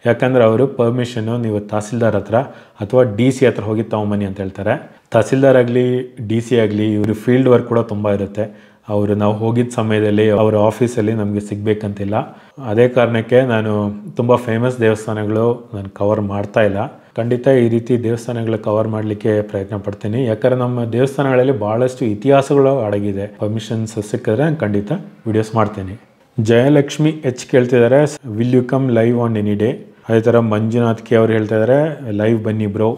ಯಾಕಂದರೆ ಅವರು ಪರ್ಮಿಷನ್ನು ನೀವು ತಹಸೀಲ್ದಾರ್ ಹತ್ರ ಅಥವಾ ಡಿ ಸಿ ಹತ್ರ ಹೋಗಿ ತಗೊಂಬನ್ನಿ ಅಂತ ಹೇಳ್ತಾರೆ ತಹಸೀಲ್ದಾರ್ ಆಗಲಿ ಡಿ ಸಿ ಆಗಲಿ ಇವರು ಫೀಲ್ಡ್ ವರ್ಕ್ ಕೂಡ ತುಂಬ ಇರುತ್ತೆ ಅವರು ನಾವು ಹೋಗಿದ್ದ ಸಮಯದಲ್ಲಿ ಅವರ ಆಫೀಸಲ್ಲಿ ನಮಗೆ ಸಿಗಬೇಕಂತಿಲ್ಲ ಅದೇ ಕಾರಣಕ್ಕೆ ನಾನು ತುಂಬ ಫೇಮಸ್ ದೇವಸ್ಥಾನಗಳು ನಾನು ಕವರ್ ಮಾಡ್ತಾ ಇಲ್ಲ ಖಂಡಿತ ಈ ರೀತಿ ದೇವಸ್ಥಾನಗಳ ಕವರ್ ಮಾಡಲಿಕ್ಕೆ ಪ್ರಯತ್ನ ಪಡ್ತೀನಿ ಯಾಕಂದ್ರೆ ನಮ್ಮ ದೇವಸ್ಥಾನಗಳಲ್ಲಿ ಬಹಳಷ್ಟು ಇತಿಹಾಸಗಳು ಅಡಗಿದೆ ಪರ್ಮಿಷನ್ಸ್ ಸಿಕ್ಕಿದ್ರೆ ಖಂಡಿತ ವಿಡಿಯೋಸ್ ಮಾಡ್ತೀನಿ ಜಯಲಕ್ಷ್ಮಿ ಎಚ್ ಕೇಳ್ತಿದ್ದಾರೆ will you come live on any day ಅದೇ ಥರ ಮಂಜುನಾಥ್ ಕೆ ಅವ್ರು ಹೇಳ್ತಾ ಲೈವ್ ಬನ್ನಿ ಬ್ರೋ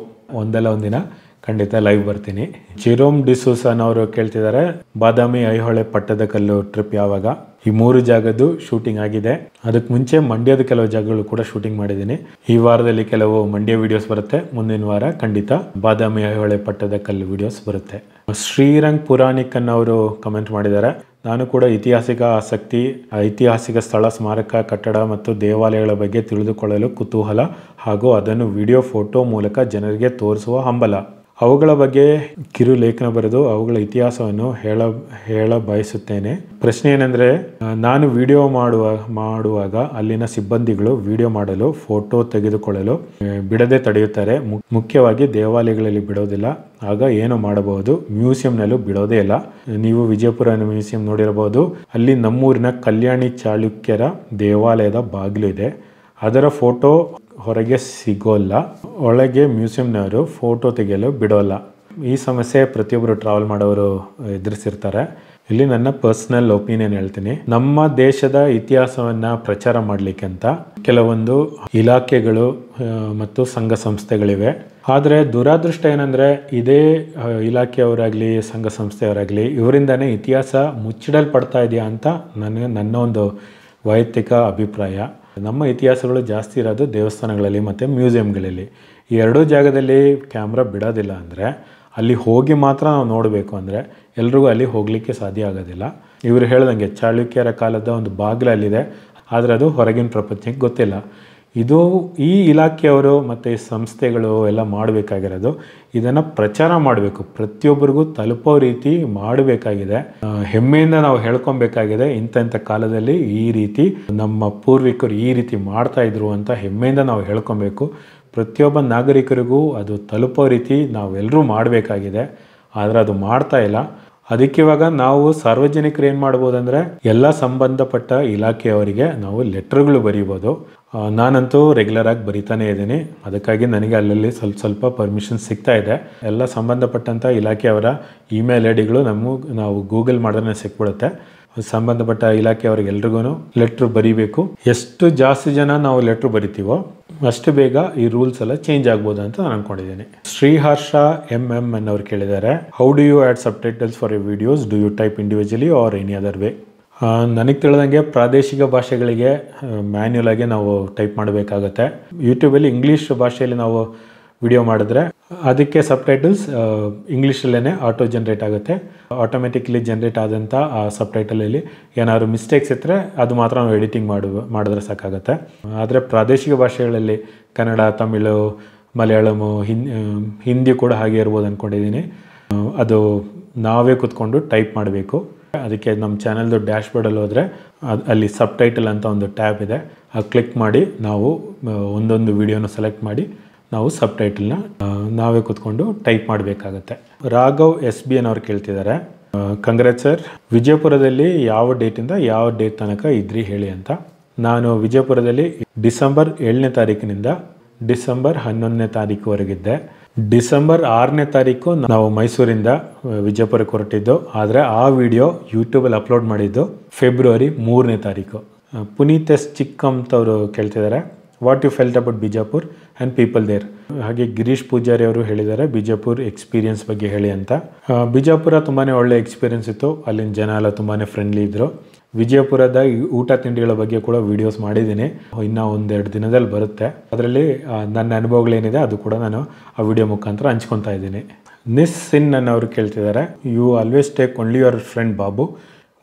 ಒಂದಲ್ಲ ಒಂದಿನ ಖಂಡಿತ ಲೈವ್ ಬರ್ತೀನಿ ಜಿರೋಮ್ ಡಿಸೋಸನ್ ಅವರು ಕೇಳ್ತಿದ್ದಾರೆ ಬಾದಾಮಿ ಐಹೊಳೆ ಪಟ್ಟದಕಲ್ಲು ಟ್ರಿಪ್ ಯಾವಾಗ ಈ ಮೂರು ಜಾಗದ್ದು ಶೂಟಿಂಗ್ ಆಗಿದೆ ಅದಕ್ಕೆ ಮುಂಚೆ ಮಂಡ್ಯದ ಕೆಲವು ಜಾಗಗಳು ಕೂಡ ಶೂಟಿಂಗ್ ಮಾಡಿದ್ದೀನಿ ಈ ವಾರದಲ್ಲಿ ಕೆಲವು ಮಂಡ್ಯ ವಿಡಿಯೋಸ್ ಬರುತ್ತೆ ಮುಂದಿನ ವಾರ ಖಂಡಿತ ಬಾದಾಮಿ ಹೊಳೆ ಪಟ್ಟದ ಕಲ್ಲು ವಿಡಿಯೋಸ್ ಬರುತ್ತೆ ಶ್ರೀರಂಗ್ ಪುರಾಣಿಕ್ ಅನ್ನೋರು ಕಮೆಂಟ್ ಮಾಡಿದ್ದಾರೆ ನಾನು ಕೂಡ ಐತಿಹಾಸಿಕ ಆಸಕ್ತಿ ಐತಿಹಾಸಿಕ ಸ್ಥಳ ಸ್ಮಾರಕ ಕಟ್ಟಡ ಮತ್ತು ದೇವಾಲಯಗಳ ಬಗ್ಗೆ ತಿಳಿದುಕೊಳ್ಳಲು ಕುತೂಹಲ ಹಾಗೂ ಅದನ್ನು ವಿಡಿಯೋ ಫೋಟೋ ಮೂಲಕ ಜನರಿಗೆ ತೋರಿಸುವ ಹಂಬಲ ಅವುಗಳ ಬಗ್ಗೆ ಕಿರು ಲೇಖನ ಬರೆದು ಅವುಗಳ ಇತಿಹಾಸವನ್ನು ಹೇಳ ಹೇಳ ಬಯಸುತ್ತೇನೆ ಪ್ರಶ್ನೆ ಏನೆಂದರೆ ನಾನು ವಿಡಿಯೋ ಮಾಡುವ ಮಾಡುವಾಗ ಅಲ್ಲಿನ ಸಿಬ್ಬಂದಿಗಳು ವಿಡಿಯೋ ಮಾಡಲು ಫೋಟೋ ತೆಗೆದುಕೊಳ್ಳಲು ಬಿಡದೆ ತಡೆಯುತ್ತಾರೆ ಮುಖ್ಯವಾಗಿ ದೇವಾಲಯಗಳಲ್ಲಿ ಬಿಡೋದಿಲ್ಲ ಆಗ ಏನು ಮಾಡಬಹುದು ಮ್ಯೂಸಿಯಂನಲ್ಲೂ ಬಿಡೋದೇ ಇಲ್ಲ ನೀವು ವಿಜಯಪುರ ಮ್ಯೂಸಿಯಂ ನೋಡಿರಬಹುದು ಅಲ್ಲಿ ನಮ್ಮೂರಿನ ಕಲ್ಯಾಣಿ ಚಾಲುಕ್ಯರ ದೇವಾಲಯದ ಬಾಗಿಲು ಇದೆ ಅದರ ಫೋಟೋ ಹೊರಗೆ ಸಿಗೋಲ್ಲ ಒಳಗೆ ಮ್ಯೂಸಿಯಂನವರು ಫೋಟೋ ತೆಗೆಯಲು ಬಿಡೋಲ್ಲ ಈ ಸಮಸ್ಯೆ ಪ್ರತಿಯೊಬ್ಬರು ಟ್ರಾವೆಲ್ ಮಾಡೋರು ಎದುರಿಸಿರ್ತಾರೆ ಇಲ್ಲಿ ನನ್ನ ಪರ್ಸನಲ್ ಒಪಿನಿಯನ್ ಹೇಳ್ತೀನಿ ನಮ್ಮ ದೇಶದ ಇತಿಹಾಸವನ್ನ ಪ್ರಚಾರ ಮಾಡಲಿಕ್ಕೆ ಅಂತ ಕೆಲವೊಂದು ಇಲಾಖೆಗಳು ಮತ್ತು ಸಂಘ ಸಂಸ್ಥೆಗಳಿವೆ ಆದರೆ ದುರಾದೃಷ್ಟ ಏನಂದ್ರೆ ಇದೇ ಇಲಾಖೆಯವರಾಗ್ಲಿ ಸಂಘ ಸಂಸ್ಥೆಯವರಾಗ್ಲಿ ಇವರಿಂದನೇ ಇತಿಹಾಸ ಮುಚ್ಚಿಡಲ್ಪಡ್ತಾ ಇದೆಯಾ ಅಂತ ನನ್ನ ನನ್ನ ಒಂದು ವೈಯಕ್ತಿಕ ಅಭಿಪ್ರಾಯ ನಮ್ಮ ಇತಿಹಾಸಗಳು ಜಾಸ್ತಿ ಇರೋದು ದೇವಸ್ಥಾನಗಳಲ್ಲಿ ಮತ್ತು ಮ್ಯೂಸಿಯಂಗಳಲ್ಲಿ ಈ ಎರಡೂ ಜಾಗದಲ್ಲಿ ಕ್ಯಾಮ್ರಾ ಬಿಡೋದಿಲ್ಲ ಅಂದರೆ ಅಲ್ಲಿ ಹೋಗಿ ಮಾತ್ರ ನಾವು ನೋಡಬೇಕು ಅಂದರೆ ಎಲ್ರಿಗೂ ಅಲ್ಲಿ ಹೋಗಲಿಕ್ಕೆ ಸಾಧ್ಯ ಆಗೋದಿಲ್ಲ ಇವರು ಹೇಳ್ದಂಗೆ ಚಾಳುಕ್ಯರ ಕಾಲದ ಒಂದು ಬಾಗಿಲಲ್ಲಿದೆ ಆದರೆ ಅದು ಹೊರಗಿನ ಪ್ರಪಂಚಕ್ಕೆ ಗೊತ್ತಿಲ್ಲ ಇದು ಈ ಇಲಾಖೆಯವರು ಮತ್ತು ಈ ಸಂಸ್ಥೆಗಳು ಎಲ್ಲ ಮಾಡಬೇಕಾಗಿರೋದು ಇದನ್ನು ಪ್ರಚಾರ ಮಾಡಬೇಕು ಪ್ರತಿಯೊಬ್ಬರಿಗೂ ತಲುಪೋ ರೀತಿ ಮಾಡಬೇಕಾಗಿದೆ ಹೆಮ್ಮೆಯಿಂದ ನಾವು ಹೇಳ್ಕೊಬೇಕಾಗಿದೆ ಇಂಥ ಕಾಲದಲ್ಲಿ ಈ ರೀತಿ ನಮ್ಮ ಪೂರ್ವಿಕರು ಈ ರೀತಿ ಮಾಡ್ತಾ ಇದ್ರು ಅಂತ ಹೆಮ್ಮೆಯಿಂದ ನಾವು ಹೇಳ್ಕೊಬೇಕು ಪ್ರತಿಯೊಬ್ಬ ನಾಗರಿಕರಿಗೂ ಅದು ತಲುಪೋ ರೀತಿ ನಾವೆಲ್ಲರೂ ಮಾಡಬೇಕಾಗಿದೆ ಆದರೆ ಅದು ಮಾಡ್ತಾ ಇಲ್ಲ ಅದಕ್ಕೆ ಇವಾಗ ನಾವು ಸಾರ್ವಜನಿಕರು ಏನು ಮಾಡ್ಬೋದು ಅಂದರೆ ಎಲ್ಲ ಸಂಬಂಧಪಟ್ಟ ಇಲಾಖೆಯವರಿಗೆ ನಾವು ಲೆಟ್ರ್ಗಳು ಬರೀಬೋದು ನಾನಂತೂ ರೆಗ್ಯುಲರ್ ಆಗಿ ಬರಿತಾನೆ ಇದ್ದೀನಿ ಅದಕ್ಕಾಗಿ ನನಗೆ ಅಲ್ಲಲ್ಲಿ ಸ್ವಲ್ಪ ಸ್ವಲ್ಪ ಪರ್ಮಿಷನ್ ಸಿಗ್ತಾ ಇದೆ ಎಲ್ಲ ಸಂಬಂಧಪಟ್ಟಂಥ ಇಲಾಖೆಯವರ ಇಮೇಲ್ ಐ ಡಿಗಳು ನಮಗೆ ನಾವು ಗೂಗಲ್ ಮಾಡಿದ್ರೆ ಸಿಕ್ಬಿಡುತ್ತೆ ಸಂಬಂಧಪಟ್ಟ ಎಲ್ರಿಗೂ ಲೆಟ್ರ್ ಬರಿಬೇಕು ಎಷ್ಟು ಜಾಸ್ತಿ ಜನ ನಾವು ಲೆಟ್ರ್ ಬರಿತೀವೋ ಅಷ್ಟು ಬೇಗ ಈ ರೂಲ್ಸ್ ಎಲ್ಲ ಚೇಂಜ್ ಆಗ್ಬೋದು ಅಂತ ನಾನು ಅನ್ಕೊಂಡಿದ್ದೀನಿ ಶ್ರೀಹರ್ಷ ಎಂ ಎಂ ಅವ್ರು ಕೇಳಿದ್ದಾರೆ how do you add subtitles for your videos do you type individually or any other way ನನಗೆ ತಿಳಿದಂಗೆ ಪ್ರಾದೇಶಿಕ ಭಾಷೆಗಳಿಗೆ ಆಗಿ ನಾವು ಟೈಪ್ ಮಾಡಬೇಕಾಗತ್ತೆ ಯೂಟ್ಯೂಬಲ್ಲಿ ಇಂಗ್ಲೀಷ್ ಭಾಷೆಯಲ್ಲಿ ನಾವು ವಿಡಿಯೋ ಮಾಡಿದ್ರೆ ಅದಕ್ಕೆ ಸಬ್ ಟೈಟಲ್ಸ್ ಇಂಗ್ಲೀಷಲ್ಲೇ ಆಟೋ ಜನ್ರೇಟ್ ಆಗುತ್ತೆ ಆಟೋಮೆಟಿಕ್ಲಿ ಜನ್ರೇಟ್ ಆದಂಥ ಆ ಸಬ್ ಟೈಟಲಲ್ಲಿ ಏನಾದ್ರು ಮಿಸ್ಟೇಕ್ಸ್ ಇದ್ದರೆ ಅದು ಮಾತ್ರ ನಾವು ಎಡಿಟಿಂಗ್ ಮಾಡು ಮಾಡಿದ್ರೆ ಸಾಕಾಗುತ್ತೆ ಆದರೆ ಪ್ರಾದೇಶಿಕ ಭಾಷೆಗಳಲ್ಲಿ ಕನ್ನಡ ತಮಿಳು ಮಲಯಾಳಮು ಹಿಂದಿ ಹಿಂದಿ ಕೂಡ ಹಾಗೆ ಇರ್ಬೋದು ಅಂದ್ಕೊಂಡಿದ್ದೀನಿ ಅದು ನಾವೇ ಕೂತ್ಕೊಂಡು ಟೈಪ್ ಮಾಡಬೇಕು ಅದಕ್ಕೆ ನಮ್ಮ ಚಾನಲ್ದು ಡ್ಯಾಶ್ ಬೋರ್ಡಲ್ಲಿ ಹೋದರೆ ಅದು ಅಲ್ಲಿ ಸಬ್ ಟೈಟಲ್ ಅಂತ ಒಂದು ಟ್ಯಾಬ್ ಇದೆ ಅದು ಕ್ಲಿಕ್ ಮಾಡಿ ನಾವು ಒಂದೊಂದು ವಿಡಿಯೋನ ಸೆಲೆಕ್ಟ್ ಮಾಡಿ ನಾವು ಸಬ್ ನಾವೇ ಕೂತ್ಕೊಂಡು ಟೈಪ್ ಮಾಡಬೇಕಾಗತ್ತೆ ರಾಘವ್ ಎಸ್ ಬಿ ಎನ್ ಅವ್ರು ಕೇಳ್ತಿದ್ದಾರೆ ಕಂಗ್ರೆಟ್ ಸರ್ ವಿಜಯಪುರದಲ್ಲಿ ಯಾವ ಡೇಟಿಂದ ಯಾವ ಡೇಟ್ ತನಕ ಇದ್ರಿ ಹೇಳಿ ಅಂತ ನಾನು ವಿಜಯಪುರದಲ್ಲಿ ಡಿಸೆಂಬರ್ ಏಳನೇ ತಾರೀಕಿನಿಂದ ಡಿಸೆಂಬರ್ ಹನ್ನೊಂದನೇ ತಾರೀಕುವರೆಗಿದ್ದೆ ಡಿಸೆಂಬರ್ ಆರನೇ ತಾರೀಕು ನಾವು ಮೈಸೂರಿಂದ ವಿಜಯಪುರಕ್ಕೆ ಹೊರಟಿದ್ದು ಆದರೆ ಆ ವಿಡಿಯೋ ಯೂಟ್ಯೂಬಲ್ಲಿ ಅಪ್ಲೋಡ್ ಮಾಡಿದ್ದು ಫೆಬ್ರವರಿ ಮೂರನೇ ತಾರೀಕು ಪುನೀತ್ ಎಸ್ ಚಿಕ್ಕಂತವರು ಕೇಳ್ತಿದ್ದಾರೆ what you felt about Bijapur and people there ಹಾಗೆ ಗಿರೀಶ್ ಪೂಜಾರಿ ಅವರು ಹೇಳಿದ್ದಾರೆ ಬಿಜಾಪುರ್ ಎಕ್ಸ್ಪೀರಿಯೆನ್ಸ್ ಬಗ್ಗೆ ಹೇಳಿ ಅಂತ ಬಿಜಾಪುರ ತುಂಬಾ ಒಳ್ಳೆ ಎಕ್ಸ್ಪೀರಿಯನ್ಸ್ ಇತ್ತು ಅಲ್ಲಿನ ಜನ ಎಲ್ಲ ತುಂಬಾ ಫ್ರೆಂಡ್ಲಿ ಇದ್ದರು ವಿಜಯಪುರದ ಊಟ ತಿಂಡಿಗಳ ಬಗ್ಗೆ ಕೂಡ ವೀಡಿಯೋಸ್ ಮಾಡಿದ್ದೀನಿ ಇನ್ನೂ ಒಂದೆರಡು ದಿನದಲ್ಲಿ ಬರುತ್ತೆ ಅದರಲ್ಲಿ ನನ್ನ ಅನುಭವಗಳೇನಿದೆ ಅದು ಕೂಡ ನಾನು ಆ ವಿಡಿಯೋ ಮುಖಾಂತರ ಹಂಚ್ಕೊತಾ ಇದ್ದೀನಿ ನಿಸ್ ಸಿನ್ ಅನ್ನೋರು ಕೇಳ್ತಿದ್ದಾರೆ you always take only your friend Babu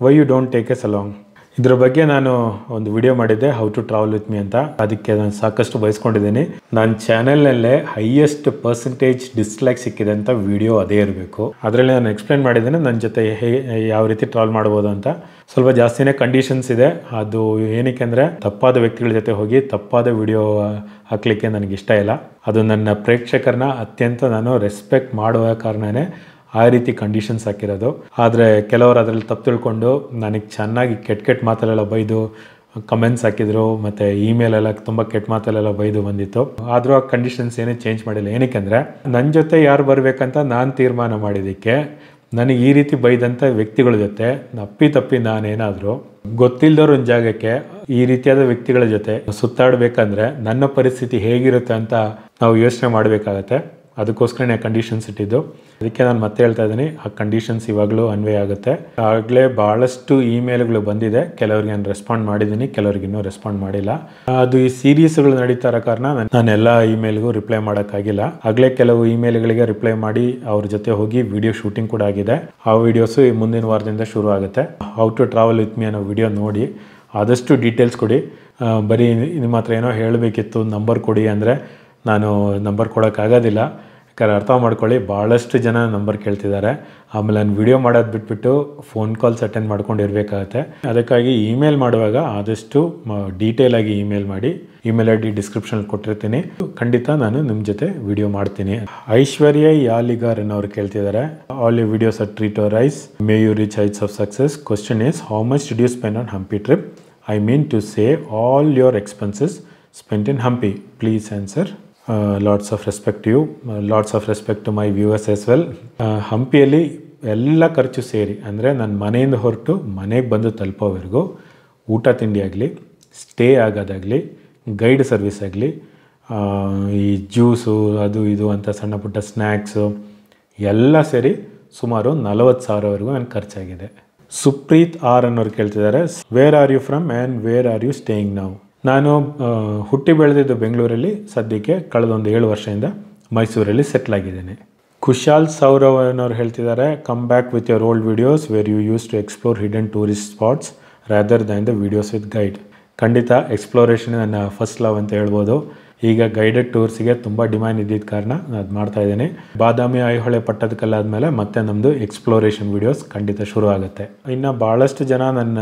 why you don't take a ಸಲಾಂಗ್ ಇದ್ರ ಬಗ್ಗೆ ನಾನು ಒಂದು ವಿಡಿಯೋ ಮಾಡಿದ್ದೆ how to travel with me ಅಂತ ಅದಕ್ಕೆ ನಾನು ಸಾಕಷ್ಟು ಬಯಸ್ಕೊಂಡಿದ್ದೀನಿ ನನ್ನ ಚಾನೆಲ್ನಲ್ಲೇ ಹೈಯೆಸ್ಟ್ ಪರ್ಸೆಂಟೇಜ್ ಡಿಸ್ಲೈಕ್ ಸಿಕ್ಕಿದೆ ಅಂತ ವಿಡಿಯೋ ಅದೇ ಇರಬೇಕು ಅದರಲ್ಲಿ ನಾನು ಎಕ್ಸ್ಪ್ಲೇನ್ ಮಾಡಿದ್ದೇನೆ ನನ್ನ ಜೊತೆ ಯಾವ ರೀತಿ ಟ್ರಾವೆಲ್ ಮಾಡ್ಬೋದು ಅಂತ ಸ್ವಲ್ಪ ಜಾಸ್ತಿನೇ ಕಂಡೀಷನ್ಸ್ ಇದೆ ಅದು ಏನಕ್ಕೆ ಅಂದರೆ ತಪ್ಪಾದ ವ್ಯಕ್ತಿಗಳ ಜೊತೆ ಹೋಗಿ ತಪ್ಪಾದ ವಿಡಿಯೋ ಹಾಕ್ಲಿಕ್ಕೆ ನನಗೆ ಇಷ್ಟ ಇಲ್ಲ ಅದು ನನ್ನ ಪ್ರೇಕ್ಷಕರನ್ನ ಅತ್ಯಂತ ನಾನು ರೆಸ್ಪೆಕ್ಟ್ ಮಾಡುವ ಕಾರಣನೇ ಆ ರೀತಿ ಕಂಡೀಷನ್ಸ್ ಹಾಕಿರೋದು ಆದರೆ ಕೆಲವರು ಅದರಲ್ಲಿ ತಪ್ಪು ತಿಳ್ಕೊಂಡು ನನಗೆ ಚೆನ್ನಾಗಿ ಕೆಟ್ಟ ಕೆಟ್ಟ ಮಾತಲ್ಲೆಲ್ಲ ಬೈದು ಕಮೆಂಟ್ಸ್ ಹಾಕಿದ್ರು ಮತ್ತು ಇಮೇಲೆಲ್ಲ ತುಂಬ ಕೆಟ್ಟ ಮಾತಲ್ಲೆಲ್ಲ ಬೈದು ಬಂದಿತ್ತು ಆದರೂ ಆ ಕಂಡೀಷನ್ಸ್ ಏನೇ ಚೇಂಜ್ ಮಾಡಿಲ್ಲ ಏನಕ್ಕೆ ಅಂದರೆ ನನ್ನ ಜೊತೆ ಯಾರು ಬರಬೇಕಂತ ನಾನು ತೀರ್ಮಾನ ಮಾಡಿದ್ದಕ್ಕೆ ನನಗೆ ಈ ರೀತಿ ಬೈದಂಥ ವ್ಯಕ್ತಿಗಳ ಜೊತೆ ಅಪ್ಪಿ ತಪ್ಪಿ ನಾನೇನಾದರೂ ಗೊತ್ತಿಲ್ಲದವ್ರ ಒಂದು ಜಾಗಕ್ಕೆ ಈ ರೀತಿಯಾದ ವ್ಯಕ್ತಿಗಳ ಜೊತೆ ಸುತ್ತಾಡಬೇಕಂದ್ರೆ ನನ್ನ ಪರಿಸ್ಥಿತಿ ಹೇಗಿರುತ್ತೆ ಅಂತ ನಾವು ಯೋಚನೆ ಮಾಡಬೇಕಾಗತ್ತೆ ಅದಕ್ಕೋಸ್ಕರನೇ ಕಂಡೀಷನ್ಸ್ ಇಟ್ಟಿದ್ದು ಅದಕ್ಕೆ ನಾನು ಮತ್ತೆ ಹೇಳ್ತಾ ಇದ್ದೀನಿ ಆ ಕಂಡೀಷನ್ಸ್ ಇವಾಗಲೂ ಅನ್ವಯ ಆಗುತ್ತೆ ಆಗಲೇ ಭಾಳಷ್ಟು ಇಮೇಲ್ಗಳು ಬಂದಿದೆ ಕೆಲವರಿಗೆ ನಾನು ರೆಸ್ಪಾಂಡ್ ಮಾಡಿದ್ದೀನಿ ಕೆಲವ್ರಿಗೆ ಇನ್ನೂ ರೆಸ್ಪಾಂಡ್ ಮಾಡಿಲ್ಲ ಅದು ಈ ಸೀರೀಸ್ಗಳು ನಡೀತಾ ಇರೋ ಕಾರಣ ನಾನು ಎಲ್ಲ ಇಮೇಲ್ಗೂ ರಿಪ್ಲೈ ಮಾಡೋಕ್ಕಾಗಿಲ್ಲ ಆಗಲೇ ಕೆಲವು ಇಮೇಲ್ಗಳಿಗೆ ರಿಪ್ಲೈ ಮಾಡಿ ಅವ್ರ ಜೊತೆ ಹೋಗಿ ವಿಡಿಯೋ ಶೂಟಿಂಗ್ ಕೂಡ ಆಗಿದೆ ಆ ವಿಡಿಯೋಸು ಈ ಮುಂದಿನ ವಾರದಿಂದ ಶುರು ಆಗುತ್ತೆ how to travel with me ಅನ್ನೋ ವಿಡಿಯೋ ನೋಡಿ ಆದಷ್ಟು ಡೀಟೇಲ್ಸ್ ಕೊಡಿ ಬರೀ ನಿಮ್ಮ ಹತ್ರ ಏನೋ ಹೇಳಬೇಕಿತ್ತು ನಂಬರ್ ಕೊಡಿ ಅಂದರೆ ನಾನು ನಂಬರ್ ಕೊಡೋಕ್ಕಾಗೋದಿಲ್ಲ ಯಾಕಂದರೆ ಅರ್ಥ ಮಾಡ್ಕೊಳ್ಳಿ ಭಾಳಷ್ಟು ಜನ ನಂಬರ್ ಕೇಳ್ತಿದ್ದಾರೆ ಆಮೇಲೆ ನಾನು ವಿಡಿಯೋ ಮಾಡೋದು ಬಿಟ್ಬಿಟ್ಟು ಫೋನ್ ಕಾಲ್ಸ್ ಅಟೆಂಡ್ ಮಾಡ್ಕೊಂಡು ಇರಬೇಕಾಗತ್ತೆ ಅದಕ್ಕಾಗಿ ಇಮೇಲ್ ಮಾಡುವಾಗ ಆದಷ್ಟು ಡೀಟೇಲ್ ಆಗಿ ಇಮೇಲ್ ಮಾಡಿ ಇಮೇಲ್ ಐ ಡಿ ಡಿಸ್ಕ್ರಿಪ್ಷನಲ್ಲಿ ಕೊಟ್ಟಿರ್ತೀನಿ ಖಂಡಿತ ನಾನು ನಿಮ್ಮ ಜೊತೆ ವಿಡಿಯೋ ಮಾಡ್ತೀನಿ ಐಶ್ವರ್ಯ ಯಾಲಿಗಾರ್ ಅನ್ನೋರು ಕೇಳ್ತಿದ್ದಾರೆ all you videos are treat our eyes may you reach heights of success question is how much did you spend on Hampi trip I mean to save all your expenses spend in Hampi please answer lots of respect you lots of respect to my viewers yes well ಹಂಪಿಯಲ್ಲಿ ಎಲ್ಲ ಖರ್ಚು ಸೇರಿ ಅಂದರೆ ನನ್ನ ಮನೆಯಿಂದ ಹೊರಟು ಮನೆಗೆ ಬಂದು ತಲುಪೋವರೆಗೂ ಊಟ ತಿಂಡಿ ಆಗಲಿ ಸ್ಟೇ ಆಗೋದಾಗಲಿ ಗೈಡ್ ಸರ್ವಿಸ್ ಆಗಲಿ ಈ ಜ್ಯೂಸು ಅದು ಇದು ಅಂತ ಸಣ್ಣ ಪುಟ್ಟ ಸ್ನ್ಯಾಕ್ಸು ಎಲ್ಲ ಸೇರಿ ಸುಮಾರು ನಲವತ್ತು ಸಾವಿರವರೆಗೂ ನನಗೆ ಖರ್ಚಾಗಿದೆ ಸುಪ್ರೀತ್ ಆರ್ ಅನ್ನೋರು ಕೇಳ್ತಿದ್ದಾರೆ where are you from and where are you staying ನಾವು ನಾನು ಹುಟ್ಟಿ ಬೆಳೆದಿದ್ದು ಬೆಂಗಳೂರಲ್ಲಿ ಸದ್ಯಕ್ಕೆ ಕಳೆದ ಒಂದು ಏಳು ವರ್ಷದಿಂದ ಮೈಸೂರಲ್ಲಿ ಆಗಿದ್ದೇನೆ ಕುಶಾಲ್ ಸೌರವ್ ಅನ್ನೋರು ಹೇಳ್ತಿದ್ದಾರೆ come back with your old videos where you use to explore hidden tourist spots rather than the videos with guide ಖಂಡಿತ ಎಕ್ಸ್ಪ್ಲೋರೇಷನ್ ನನ್ನ ಫಸ್ಟ್ ಲವ್ ಅಂತ ಹೇಳ್ಬೋದು ಈಗ ಗೈಡೆಡ್ ಟೂರ್ಸ್ಗೆ ತುಂಬ ಡಿಮ್ಯಾಂಡ್ ಇದ್ದಿದ್ದ ಕಾರಣ ನಾನು ಅದು ಮಾಡ್ತಾ ಇದ್ದೇನೆ ಬಾದಾಮಿ ಐಹೊಳೆ ಮೇಲೆ ಮತ್ತೆ ನಮ್ಮದು ಎಕ್ಸ್ಪ್ಲೋರೇಷನ್ ವೀಡಿಯೋಸ್ ಖಂಡಿತ ಶುರು ಆಗುತ್ತೆ ಇನ್ನು ಭಾಳಷ್ಟು ಜನ ನನ್ನ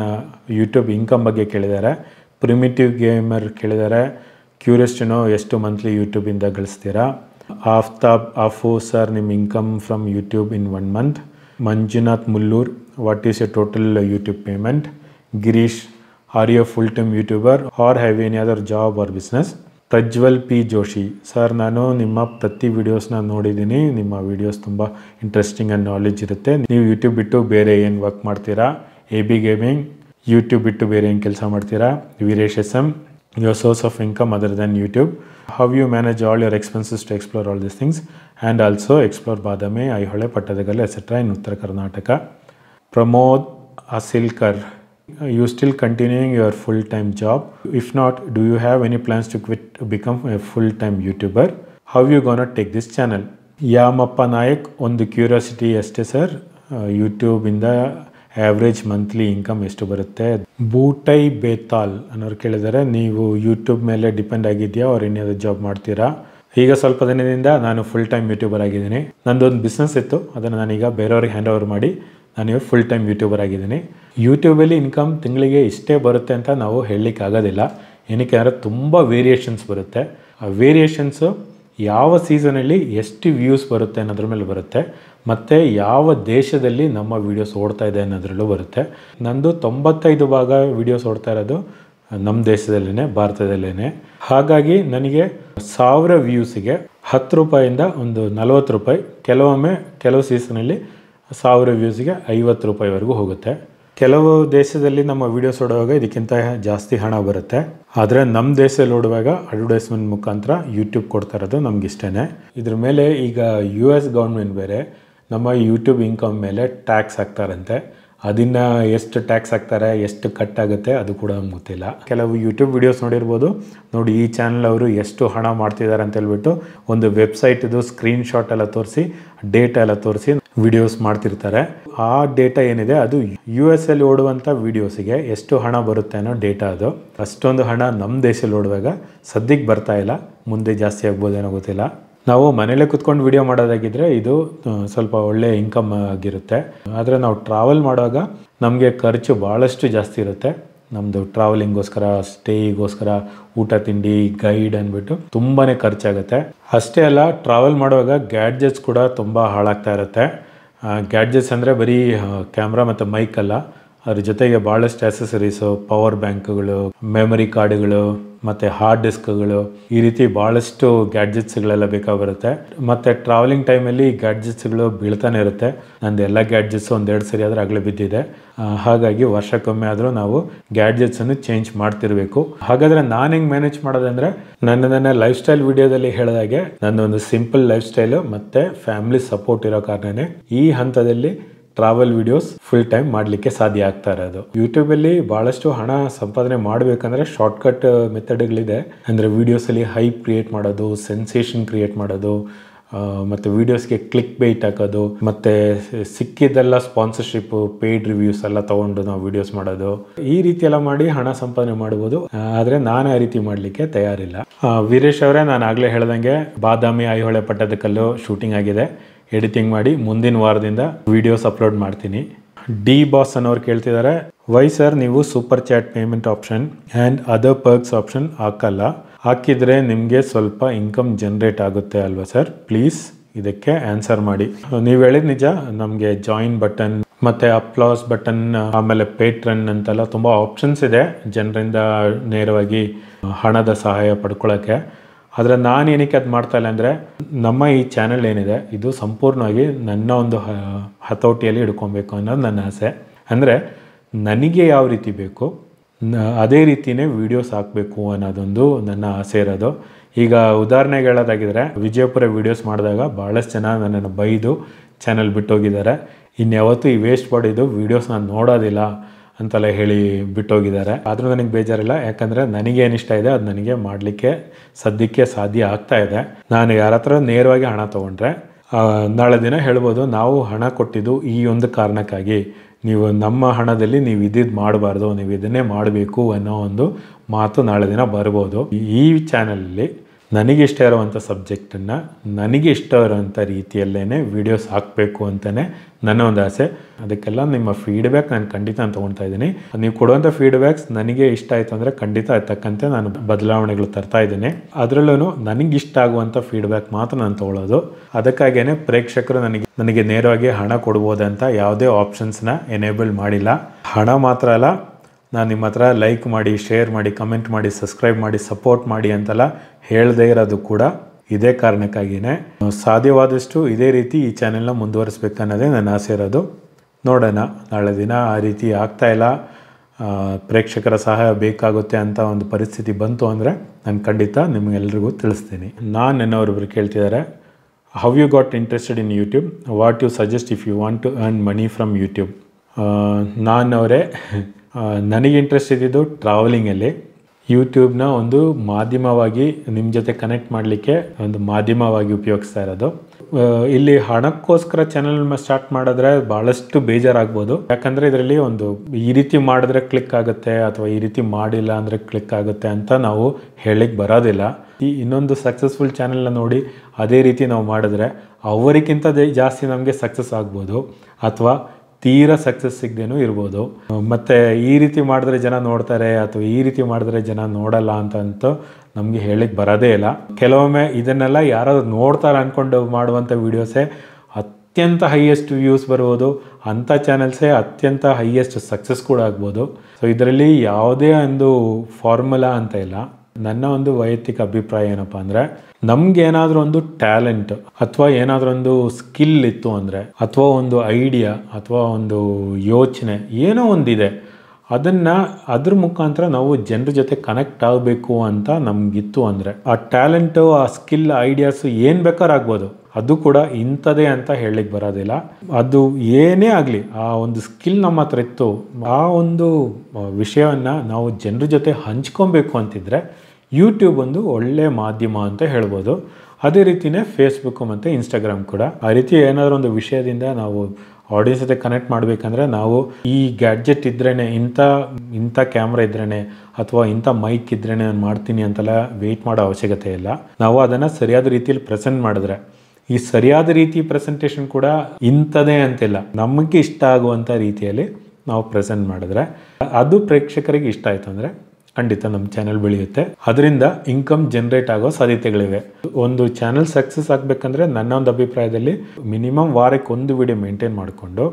ಯೂಟ್ಯೂಬ್ ಇನ್ಕಮ್ ಬಗ್ಗೆ ಕೇಳಿದ್ದಾರೆ ಪ್ರಿಮಿಟಿವ್ ಗೇಮರ್ ಕೇಳಿದರೆ ಕ್ಯೂರಿಯಸ್ಟಿನೋ ಎಷ್ಟು ಮಂತ್ಲಿ ಯೂಟ್ಯೂಬಿಂದ ಗಳಿಸ್ತೀರಾ ಆಫ್ತಾಬ್ ಆಫು ಸರ್ ನಿಮ್ಮ income from YouTube in one month Manjunath Mullur what is a total YouTube payment Girish are you full time YouTuber or have any other job or business Prajwal P Joshi sir ನಾನು ನಿಮ್ಮ ಪ್ರತಿ ವೀಡಿಯೋಸ್ನ ನೋಡಿದ್ದೀನಿ ನಿಮ್ಮ ವೀಡಿಯೋಸ್ ತುಂಬ ಇಂಟ್ರೆಸ್ಟಿಂಗ್ ಆ್ಯಂಡ್ ನಾಲೆಜ್ ಇರುತ್ತೆ ನೀವು ಯೂಟ್ಯೂಬ್ ಬಿಟ್ಟು ಬೇರೆ ಏನು ವರ್ಕ್ ಮಾಡ್ತೀರಾ ಎ ಬಿ ಗೇಮಿಂಗ್ ಯೂಟ್ಯೂಬ್ ಬಿಟ್ಟು ಬೇರೆ ಏನು ಕೆಲಸ ಮಾಡ್ತೀರಾ Veeresh S M your source of income other than YouTube how you manage all your expenses to explore all these things and also explore Badame, Aihole, Patadagal, etc. in Uttar Karnataka. Pramod Asilkar, you still continuing your full-time job? If not, do you have any plans to quit to become a full-time YouTuber? How you gonna take this channel? Yamappa Nayak on the curiosity, yes, sir. Uh, YouTube in the average monthly income ಎಷ್ಟು ಬರುತ್ತೆ ಬೂಟೈ ಬೇತಾಲ್ ಅನ್ನೋರು ಕೇಳಿದರೆ ನೀವು ಯೂಟ್ಯೂಬ್ ಮೇಲೆ ಡಿಪೆಂಡ್ ಆಗಿದೆಯಾ ಅವ್ರು ಇನ್ನೇ ಜಾಬ್ ಮಾಡ್ತೀರಾ ಈಗ ಸ್ವಲ್ಪ ದಿನದಿಂದ ನಾನು ಫುಲ್ ಟೈಮ್ ಯೂಟ್ಯೂಬರ್ ಆಗಿದ್ದೀನಿ ಒಂದು ಬಿಸ್ನೆಸ್ ಇತ್ತು ಅದನ್ನು ನಾನೀಗ ಬೇರೆಯವ್ರಿಗೆ ಹ್ಯಾಂಡ್ ಓವರ್ ಮಾಡಿ ನಾನೀಗ ಫುಲ್ ಟೈಮ್ ಯೂಟ್ಯೂಬರ್ ಆಗಿದ್ದೀನಿ ಯೂಟ್ಯೂಬಲ್ಲಿ ಇನ್ಕಮ್ ತಿಂಗಳಿಗೆ ಇಷ್ಟೇ ಬರುತ್ತೆ ಅಂತ ನಾವು ಹೇಳಲಿಕ್ಕೆ ಆಗೋದಿಲ್ಲ ಏನಕ್ಕೆ ಅಂದರೆ ತುಂಬ ವೇರಿಯೇಷನ್ಸ್ ಬರುತ್ತೆ ಆ ವೇರಿಯೇಷನ್ಸು ಯಾವ ಸೀಸನಲ್ಲಿ ಎಷ್ಟು ವ್ಯೂಸ್ ಬರುತ್ತೆ ಅನ್ನೋದ್ರ ಮೇಲೆ ಬರುತ್ತೆ ಮತ್ತು ಯಾವ ದೇಶದಲ್ಲಿ ನಮ್ಮ ವೀಡಿಯೋಸ್ ಓಡ್ತಾ ಇದೆ ಅನ್ನೋದ್ರಲ್ಲೂ ಬರುತ್ತೆ ನಂದು ತೊಂಬತ್ತೈದು ಭಾಗ ವೀಡಿಯೋಸ್ ಓಡ್ತಾ ಇರೋದು ನಮ್ಮ ದೇಶದಲ್ಲೇ ಭಾರತದಲ್ಲೇ ಹಾಗಾಗಿ ನನಗೆ ಸಾವಿರ ವ್ಯೂಸಿಗೆ ಹತ್ತು ರೂಪಾಯಿಂದ ಒಂದು ನಲವತ್ತು ರೂಪಾಯಿ ಕೆಲವೊಮ್ಮೆ ಕೆಲವು ಸೀಸನಲ್ಲಿ ಸಾವಿರ ವ್ಯೂಸಿಗೆ ಐವತ್ತು ರೂಪಾಯಿವರೆಗೂ ಹೋಗುತ್ತೆ ಕೆಲವು ದೇಶದಲ್ಲಿ ನಮ್ಮ ವಿಡಿಯೋಸ್ ಓಡುವಾಗ ಇದಕ್ಕಿಂತ ಜಾಸ್ತಿ ಹಣ ಬರುತ್ತೆ ಆದರೆ ನಮ್ಮ ದೇಶದಲ್ಲಿ ಓಡುವಾಗ ಅಡ್ವರ್ಟೈಸ್ಮೆಂಟ್ ಮುಖಾಂತರ ಯೂಟ್ಯೂಬ್ ಕೊಡ್ತಾ ಇರೋದು ಇಷ್ಟೇ ಇದ್ರ ಮೇಲೆ ಈಗ ಯು ಎಸ್ ಗೌರ್ಮೆಂಟ್ ಬೇರೆ ನಮ್ಮ ಯೂಟ್ಯೂಬ್ ಇನ್ಕಮ್ ಮೇಲೆ ಟ್ಯಾಕ್ಸ್ ಹಾಕ್ತಾರಂತೆ ಅದನ್ನ ಎಷ್ಟು ಟ್ಯಾಕ್ಸ್ ಹಾಕ್ತಾರೆ ಎಷ್ಟು ಕಟ್ ಆಗುತ್ತೆ ಅದು ಕೂಡ ಗೊತ್ತಿಲ್ಲ ಕೆಲವು ಯೂಟ್ಯೂಬ್ ವಿಡಿಯೋಸ್ ನೋಡಿರ್ಬೋದು ನೋಡಿ ಈ ಚಾನಲ್ ಅವರು ಎಷ್ಟು ಹಣ ಮಾಡ್ತಿದ್ದಾರೆ ಅಂತ ಹೇಳ್ಬಿಟ್ಟು ಒಂದು ವೆಬ್ಸೈಟ್ದು ಸ್ಕ್ರೀನ್ ಶಾಟ್ ಎಲ್ಲ ತೋರಿಸಿ ಡೇಟಾ ಎಲ್ಲ ತೋರಿಸಿ ವಿಡಿಯೋಸ್ ಮಾಡ್ತಿರ್ತಾರೆ ಆ ಡೇಟಾ ಏನಿದೆ ಅದು ಯು ಎಸ್ ಎಲ್ಲಿ ಓಡುವಂಥ ವಿಡಿಯೋಸಿಗೆ ಎಷ್ಟು ಹಣ ಬರುತ್ತೆ ಅನ್ನೋ ಡೇಟಾ ಅದು ಅಷ್ಟೊಂದು ಹಣ ನಮ್ಮ ದೇಶದಲ್ಲಿ ಓಡುವಾಗ ಸದ್ಯಕ್ಕೆ ಬರ್ತಾ ಇಲ್ಲ ಮುಂದೆ ಜಾಸ್ತಿ ಆಗ್ಬೋದೇನೋ ಗೊತ್ತಿಲ್ಲ ನಾವು ಮನೇಲೇ ಕುತ್ಕೊಂಡು ವಿಡಿಯೋ ಮಾಡೋದಾಗಿದ್ರೆ ಇದು ಸ್ವಲ್ಪ ಒಳ್ಳೆ ಇನ್ಕಮ್ ಆಗಿರುತ್ತೆ ಆದರೆ ನಾವು ಟ್ರಾವೆಲ್ ಮಾಡುವಾಗ ನಮಗೆ ಖರ್ಚು ಭಾಳಷ್ಟು ಜಾಸ್ತಿ ಇರುತ್ತೆ ನಮ್ಮದು ಟ್ರಾವೆಲಿಂಗೋಸ್ಕರ ಸ್ಟೇಗೋಸ್ಕರ ಊಟ ತಿಂಡಿ ಗೈಡ್ ಅಂದ್ಬಿಟ್ಟು ತುಂಬಾ ಖರ್ಚಾಗುತ್ತೆ ಅಷ್ಟೇ ಅಲ್ಲ ಟ್ರಾವೆಲ್ ಮಾಡುವಾಗ ಗ್ಯಾಡ್ಜೆಟ್ಸ್ ಕೂಡ ತುಂಬ ಹಾಳಾಗ್ತಾ ಇರುತ್ತೆ ಗ್ಯಾಡ್ಜೆಟ್ಸ್ ಅಂದರೆ ಬರೀ ಕ್ಯಾಮ್ರಾ ಮತ್ತು ಮೈಕ್ ಅಲ್ಲ ಅದ್ರ ಜೊತೆಗೆ ಭಾಳಷ್ಟು ಆ್ಯಸೆಸರೀಸು ಪವರ್ ಬ್ಯಾಂಕ್ಗಳು ಮೆಮೊರಿ ಕಾರ್ಡ್ಗಳು ಮತ್ತು ಹಾರ್ಡ್ ಡಿಸ್ಕ್ಗಳು ಈ ರೀತಿ ಭಾಳಷ್ಟು ಗ್ಯಾಡ್ಜೆಟ್ಸ್ಗಳೆಲ್ಲ ಬೇಕಾಗಿರುತ್ತೆ ಮತ್ತು ಟ್ರಾವೆಲಿಂಗ್ ಟೈಮಲ್ಲಿ ಗ್ಯಾಡ್ಜೆಟ್ಸ್ಗಳು ಬೀಳ್ತಾನೆ ಇರುತ್ತೆ ನಂದು ಎಲ್ಲ ಗ್ಯಾಡ್ಜೆಟ್ಸ್ ಒಂದೆರಡು ಸರಿ ಆದರೆ ಆಗಲೇ ಬಿದ್ದಿದೆ ಹಾಗಾಗಿ ವರ್ಷಕ್ಕೊಮ್ಮೆ ಆದರೂ ನಾವು ಗ್ಯಾಡ್ಜೆಟ್ಸನ್ನು ಚೇಂಜ್ ಮಾಡ್ತಿರಬೇಕು ಹಾಗಾದರೆ ನಾನು ಹೆಂಗೆ ಮ್ಯಾನೇಜ್ ಮಾಡೋದಂದರೆ ನನ್ನ ನನ್ನ ಲೈಫ್ ಸ್ಟೈಲ್ ವಿಡಿಯೋದಲ್ಲಿ ಹೇಳಿದಾಗೆ ಒಂದು ಸಿಂಪಲ್ ಲೈಫ್ ಸ್ಟೈಲು ಮತ್ತು ಫ್ಯಾಮಿಲಿ ಸಪೋರ್ಟ್ ಇರೋ ಕಾರಣನೇ ಈ ಹಂತದಲ್ಲಿ ಟ್ರಾವೆಲ್ ವಿಡಿಯೋಸ್ ಫುಲ್ ಟೈಮ್ ಮಾಡಲಿಕ್ಕೆ ಸಾಧ್ಯ ಆಗ್ತಾ ಇರೋದು ಅಲ್ಲಿ ಬಹಳಷ್ಟು ಹಣ ಸಂಪಾದನೆ ಮಾಡಬೇಕಂದ್ರೆ ಶಾರ್ಟ್ ಕಟ್ ಮೆಥಡ್ಗಳಿದೆ ವಿಡಿಯೋಸ್ ಅಲ್ಲಿ ಹೈಪ್ ಕ್ರಿಯೇಟ್ ಮಾಡೋದು ಸೆನ್ಸೇಷನ್ ಕ್ರಿಯೇಟ್ ಮಾಡೋದು ಮತ್ತು ವಿಡಿಯೋಸ್ಗೆ ಕ್ಲಿಕ್ ಬೈಟ್ ಹಾಕೋದು ಮತ್ತು ಸಿಕ್ಕಿದ್ದೆಲ್ಲ ಸ್ಪಾನ್ಸರ್ಶಿಪ್ ಪೇಯ್ಡ್ ರಿವ್ಯೂಸ್ ಎಲ್ಲ ತಗೊಂಡು ನಾವು ವಿಡಿಯೋಸ್ ಮಾಡೋದು ಈ ರೀತಿ ಎಲ್ಲ ಮಾಡಿ ಹಣ ಸಂಪಾದನೆ ಮಾಡ್ಬೋದು ಆದರೆ ನಾನು ಆ ರೀತಿ ಮಾಡಲಿಕ್ಕೆ ತಯಾರಿಲ್ಲ ವೀರೇಶ್ ಅವರೇ ನಾನು ಆಗಲೇ ಹೇಳ್ದಂಗೆ ಬಾದಾಮಿ ಐಹೊಳೆ ಪಟ್ಟದಕಲ್ಲು ಶೂಟಿಂಗ್ ಆಗಿದೆ ಎಡಿಟಿಂಗ್ ಮಾಡಿ ಮುಂದಿನ ವಾರದಿಂದ ವಿಡಿಯೋಸ್ ಅಪ್ಲೋಡ್ ಮಾಡ್ತೀನಿ ಡಿ ಬಾಸ್ ಅನ್ನೋರು ಕೇಳ್ತಿದ್ದಾರೆ ವೈ ಸರ್ ನೀವು super chat payment option and other perks option ಹಾಕಲ್ಲ ಹಾಕಿದರೆ ನಿಮಗೆ ಸ್ವಲ್ಪ ಇನ್ಕಮ್ ಜನ್ರೇಟ್ ಆಗುತ್ತೆ ಅಲ್ವಾ ಸರ್ ಪ್ಲೀಸ್ ಇದಕ್ಕೆ ಆನ್ಸರ್ ಮಾಡಿ ನೀವು ಹೇಳಿದ ನಿಜ ನಮಗೆ ಜಾಯಿನ್ ಬಟನ್ ಮತ್ತು ಅಪ್ಲಾಸ್ ಬಟನ್ ಆಮೇಲೆ ಪೇಟ್ರನ್ ಅಂತೆಲ್ಲ ತುಂಬ ಆಪ್ಷನ್ಸ್ ಇದೆ ಜನರಿಂದ ನೇರವಾಗಿ ಹಣದ ಸಹಾಯ ಪಡ್ಕೊಳ್ಳೋಕ್ಕೆ ಆದರೆ ನಾನು ಏನಕ್ಕೆ ಅದು ಮಾಡ್ತಾ ಇಲ್ಲ ಅಂದರೆ ನಮ್ಮ ಈ ಚಾನಲ್ ಏನಿದೆ ಇದು ಸಂಪೂರ್ಣವಾಗಿ ನನ್ನ ಒಂದು ಹತೋಟಿಯಲ್ಲಿ ಇಡ್ಕೊಬೇಕು ಅನ್ನೋದು ನನ್ನ ಆಸೆ ಅಂದರೆ ನನಗೆ ಯಾವ ರೀತಿ ಬೇಕು ಅದೇ ರೀತಿಯೇ ವೀಡಿಯೋಸ್ ಹಾಕಬೇಕು ಅನ್ನೋದೊಂದು ನನ್ನ ಆಸೆ ಇರೋದು ಈಗ ಉದಾಹರಣೆಗೆ ಹೇಳೋದಾಗಿದ್ದರೆ ವಿಜಯಪುರ ವೀಡಿಯೋಸ್ ಮಾಡಿದಾಗ ಭಾಳಷ್ಟು ಜನ ನನ್ನನ್ನು ಬೈದು ಚಾನಲ್ ಬಿಟ್ಟೋಗಿದ್ದಾರೆ ಇನ್ಯಾವತ್ತೂ ಈ ವೇಸ್ಟ್ ಮಾಡಿದ್ದು ವೀಡಿಯೋಸ್ ನಾನು ನೋಡೋದಿಲ್ಲ ಅಂತೆಲ್ಲ ಹೇಳಿ ಬಿಟ್ಟೋಗಿದ್ದಾರೆ ಆದರೂ ನನಗೆ ಬೇಜಾರಿಲ್ಲ ಯಾಕಂದರೆ ನನಗೆ ಇಷ್ಟ ಇದೆ ಅದು ನನಗೆ ಮಾಡಲಿಕ್ಕೆ ಸದ್ಯಕ್ಕೆ ಸಾಧ್ಯ ಆಗ್ತಾ ಇದೆ ನಾನು ಯಾರ ಹತ್ರ ನೇರವಾಗಿ ಹಣ ತೊಗೊಂಡ್ರೆ ನಾಳೆ ದಿನ ಹೇಳ್ಬೋದು ನಾವು ಹಣ ಕೊಟ್ಟಿದ್ದು ಈ ಒಂದು ಕಾರಣಕ್ಕಾಗಿ ನೀವು ನಮ್ಮ ಹಣದಲ್ಲಿ ನೀವು ಇದಿದ್ದು ಮಾಡಬಾರ್ದು ನೀವು ಇದನ್ನೇ ಮಾಡಬೇಕು ಅನ್ನೋ ಒಂದು ಮಾತು ನಾಳೆ ದಿನ ಬರ್ಬೋದು ಈ ಚಾನಲಲ್ಲಿ ನನಗೆ ಇಷ್ಟ ಇರುವಂಥ ಸಬ್ಜೆಕ್ಟನ್ನು ನನಗೆ ಇಷ್ಟ ಇರುವಂಥ ರೀತಿಯಲ್ಲೇ ವೀಡಿಯೋಸ್ ಹಾಕಬೇಕು ಅಂತಲೇ ನನ್ನ ಒಂದು ಆಸೆ ಅದಕ್ಕೆಲ್ಲ ನಿಮ್ಮ ಫೀಡ್ಬ್ಯಾಕ್ ನಾನು ಖಂಡಿತ ನಾನು ತೊಗೊಳ್ತಾ ಇದ್ದೀನಿ ನೀವು ಕೊಡುವಂಥ ಫೀಡ್ಬ್ಯಾಕ್ಸ್ ನನಗೆ ಇಷ್ಟ ಆಯಿತು ಅಂದರೆ ಖಂಡಿತ ತಕ್ಕಂತೆ ನಾನು ಬದಲಾವಣೆಗಳು ತರ್ತಾ ಇದ್ದೀನಿ ಅದರಲ್ಲೂ ಇಷ್ಟ ಆಗುವಂಥ ಫೀಡ್ಬ್ಯಾಕ್ ಮಾತ್ರ ನಾನು ತೊಗೊಳ್ಳೋದು ಅದಕ್ಕಾಗಿಯೇ ಪ್ರೇಕ್ಷಕರು ನನಗೆ ನನಗೆ ನೇರವಾಗಿ ಹಣ ಕೊಡ್ಬೋದಂತ ಯಾವುದೇ ಆಪ್ಷನ್ಸ್ನ ಎನೇಬಲ್ ಮಾಡಿಲ್ಲ ಹಣ ಮಾತ್ರ ಅಲ್ಲ ನಾನು ನಿಮ್ಮ ಹತ್ರ ಲೈಕ್ ಮಾಡಿ ಶೇರ್ ಮಾಡಿ ಕಮೆಂಟ್ ಮಾಡಿ ಸಬ್ಸ್ಕ್ರೈಬ್ ಮಾಡಿ ಸಪೋರ್ಟ್ ಮಾಡಿ ಅಂತೆಲ್ಲ ಹೇಳದೇ ಇರೋದು ಕೂಡ ಇದೇ ಕಾರಣಕ್ಕಾಗಿಯೇ ಸಾಧ್ಯವಾದಷ್ಟು ಇದೇ ರೀತಿ ಈ ಚಾನೆಲ್ನ ಮುಂದುವರಿಸ್ಬೇಕನ್ನೋದೇ ನನ್ನ ಆಸೆ ಇರೋದು ನೋಡೋಣ ನಾಳೆ ದಿನ ಆ ರೀತಿ ಇಲ್ಲ ಪ್ರೇಕ್ಷಕರ ಸಹಾಯ ಬೇಕಾಗುತ್ತೆ ಅಂತ ಒಂದು ಪರಿಸ್ಥಿತಿ ಬಂತು ಅಂದರೆ ನಾನು ಖಂಡಿತ ನಿಮಗೆಲ್ರಿಗೂ ತಿಳಿಸ್ತೀನಿ ನಾನು ನನ್ನವರೊಬ್ಬರು ಕೇಳ್ತಿದ್ದಾರೆ how you got interested in YouTube what you suggest if you want to earn money from YouTube ನಾನು ಅವರೇ ನನಗೆ ಇಂಟ್ರೆಸ್ಟ್ ಇದ್ದಿದ್ದು ಟ್ರಾವೆಲಿಂಗಲ್ಲಿ ಯೂಟ್ಯೂಬ್ನ ಒಂದು ಮಾಧ್ಯಮವಾಗಿ ನಿಮ್ಮ ಜೊತೆ ಕನೆಕ್ಟ್ ಮಾಡಲಿಕ್ಕೆ ಒಂದು ಮಾಧ್ಯಮವಾಗಿ ಉಪಯೋಗಿಸ್ತಾ ಇರೋದು ಇಲ್ಲಿ ಹಣಕ್ಕೋಸ್ಕರ ಚಾನಲ್ ಸ್ಟಾರ್ಟ್ ಮಾಡಿದ್ರೆ ಬಹಳಷ್ಟು ಬೇಜಾರಾಗ್ಬೋದು ಯಾಕಂದ್ರೆ ಇದರಲ್ಲಿ ಒಂದು ಈ ರೀತಿ ಮಾಡಿದ್ರೆ ಕ್ಲಿಕ್ ಆಗುತ್ತೆ ಅಥವಾ ಈ ರೀತಿ ಮಾಡಿಲ್ಲ ಅಂದ್ರೆ ಕ್ಲಿಕ್ ಆಗುತ್ತೆ ಅಂತ ನಾವು ಹೇಳಿಕ್ಕೆ ಬರೋದಿಲ್ಲ ಈ ಇನ್ನೊಂದು ಸಕ್ಸಸ್ಫುಲ್ ಚಾನೆಲ್ನ ನೋಡಿ ಅದೇ ರೀತಿ ನಾವು ಮಾಡಿದ್ರೆ ಅವರಿಗಿಂತ ಜಾಸ್ತಿ ನಮಗೆ ಸಕ್ಸಸ್ ಆಗ್ಬೋದು ಅಥವಾ ತೀರಾ ಸಕ್ಸಸ್ ಸಿಗದೇನೂ ಇರ್ಬೋದು ಮತ್ತು ಈ ರೀತಿ ಮಾಡಿದ್ರೆ ಜನ ನೋಡ್ತಾರೆ ಅಥವಾ ಈ ರೀತಿ ಮಾಡಿದ್ರೆ ಜನ ನೋಡಲ್ಲ ಅಂತಂತೂ ನಮಗೆ ಹೇಳಿಕ್ಕೆ ಬರೋದೇ ಇಲ್ಲ ಕೆಲವೊಮ್ಮೆ ಇದನ್ನೆಲ್ಲ ಯಾರಾದರೂ ನೋಡ್ತಾರೆ ಅಂದ್ಕೊಂಡು ಮಾಡುವಂಥ ವೀಡಿಯೋಸೇ ಅತ್ಯಂತ ಹೈಯೆಸ್ಟ್ ವ್ಯೂಸ್ ಬರ್ಬೋದು ಅಂಥ ಚಾನೆಲ್ಸೇ ಅತ್ಯಂತ ಹೈಯೆಸ್ಟ್ ಸಕ್ಸಸ್ ಕೂಡ ಆಗ್ಬೋದು ಸೊ ಇದರಲ್ಲಿ ಯಾವುದೇ ಒಂದು ಫಾರ್ಮುಲಾ ಅಂತ ಇಲ್ಲ ನನ್ನ ಒಂದು ವೈಯಕ್ತಿಕ ಅಭಿಪ್ರಾಯ ಏನಪ್ಪ ಅಂದ್ರೆ ನಮ್ಗೆ ಏನಾದರೂ ಒಂದು ಟ್ಯಾಲೆಂಟ್ ಅಥವಾ ಏನಾದ್ರೂ ಒಂದು ಸ್ಕಿಲ್ ಇತ್ತು ಅಂದ್ರೆ ಅಥವಾ ಒಂದು ಐಡಿಯಾ ಅಥವಾ ಒಂದು ಯೋಚನೆ ಏನೋ ಒಂದಿದೆ ಅದನ್ನ ಅದ್ರ ಮುಖಾಂತರ ನಾವು ಜನರ ಜೊತೆ ಕನೆಕ್ಟ್ ಆಗಬೇಕು ಅಂತ ನಮ್ಗಿತ್ತು ಅಂದ್ರೆ ಆ ಟ್ಯಾಲೆಂಟು ಆ ಸ್ಕಿಲ್ ಐಡಿಯಾಸು ಏನ್ ಬೇಕಾದ್ರೂ ಅದು ಕೂಡ ಇಂಥದೇ ಅಂತ ಹೇಳಲಿಕ್ಕೆ ಬರೋದಿಲ್ಲ ಅದು ಏನೇ ಆಗಲಿ ಆ ಒಂದು ಸ್ಕಿಲ್ ನಮ್ಮ ಹತ್ರ ಇತ್ತು ಆ ಒಂದು ವಿಷಯವನ್ನು ನಾವು ಜನರ ಜೊತೆ ಹಂಚ್ಕೊಬೇಕು ಅಂತಿದ್ರೆ ಯೂಟ್ಯೂಬ್ ಒಂದು ಒಳ್ಳೆಯ ಮಾಧ್ಯಮ ಅಂತ ಹೇಳ್ಬೋದು ಅದೇ ರೀತಿಯೇ ಫೇಸ್ಬುಕ್ಕು ಮತ್ತು ಇನ್ಸ್ಟಾಗ್ರಾಮ್ ಕೂಡ ಆ ರೀತಿ ಏನಾದರೂ ಒಂದು ವಿಷಯದಿಂದ ನಾವು ಆಡಿಯನ್ಸ್ ಜೊತೆ ಕನೆಕ್ಟ್ ಮಾಡಬೇಕಂದ್ರೆ ನಾವು ಈ ಗ್ಯಾಡ್ಜೆಟ್ ಇದ್ರೇ ಇಂಥ ಇಂಥ ಕ್ಯಾಮ್ರಾ ಇದ್ರೇ ಅಥವಾ ಇಂಥ ಮೈಕ್ ಇದ್ರೇ ನಾನು ಮಾಡ್ತೀನಿ ಅಂತೆಲ್ಲ ವೆಯ್ಟ್ ಮಾಡೋ ಅವಶ್ಯಕತೆ ಇಲ್ಲ ನಾವು ಅದನ್ನು ಸರಿಯಾದ ರೀತಿಯಲ್ಲಿ ಪ್ರೆಸೆಂಟ್ ಮಾಡಿದ್ರೆ ಈ ಸರಿಯಾದ ರೀತಿ ಪ್ರೆಸೆಂಟೇಷನ್ ಕೂಡ ಇಂಥದೇ ಅಂತಿಲ್ಲ ನಮಗೆ ಇಷ್ಟ ಆಗುವಂಥ ರೀತಿಯಲ್ಲಿ ನಾವು ಪ್ರೆಸೆಂಟ್ ಮಾಡಿದ್ರೆ ಅದು ಪ್ರೇಕ್ಷಕರಿಗೆ ಇಷ್ಟ ಆಯಿತು ಅಂದರೆ ಖಂಡಿತ ನಮ್ಮ ಚಾನೆಲ್ ಬೆಳೆಯುತ್ತೆ ಅದರಿಂದ ಇನ್ಕಮ್ ಜನರೇಟ್ ಆಗೋ ಸಾಧ್ಯತೆಗಳಿವೆ ಒಂದು ಚಾನೆಲ್ ಸಕ್ಸಸ್ ಆಗಬೇಕಂದ್ರೆ ನನ್ನ ಒಂದು ಅಭಿಪ್ರಾಯದಲ್ಲಿ ಮಿನಿಮಮ್ ವಾರಕ್ಕೆ ಒಂದು ವಿಡಿಯೋ ಮೇಂಟೈನ್ ಮಾಡಿಕೊಂಡು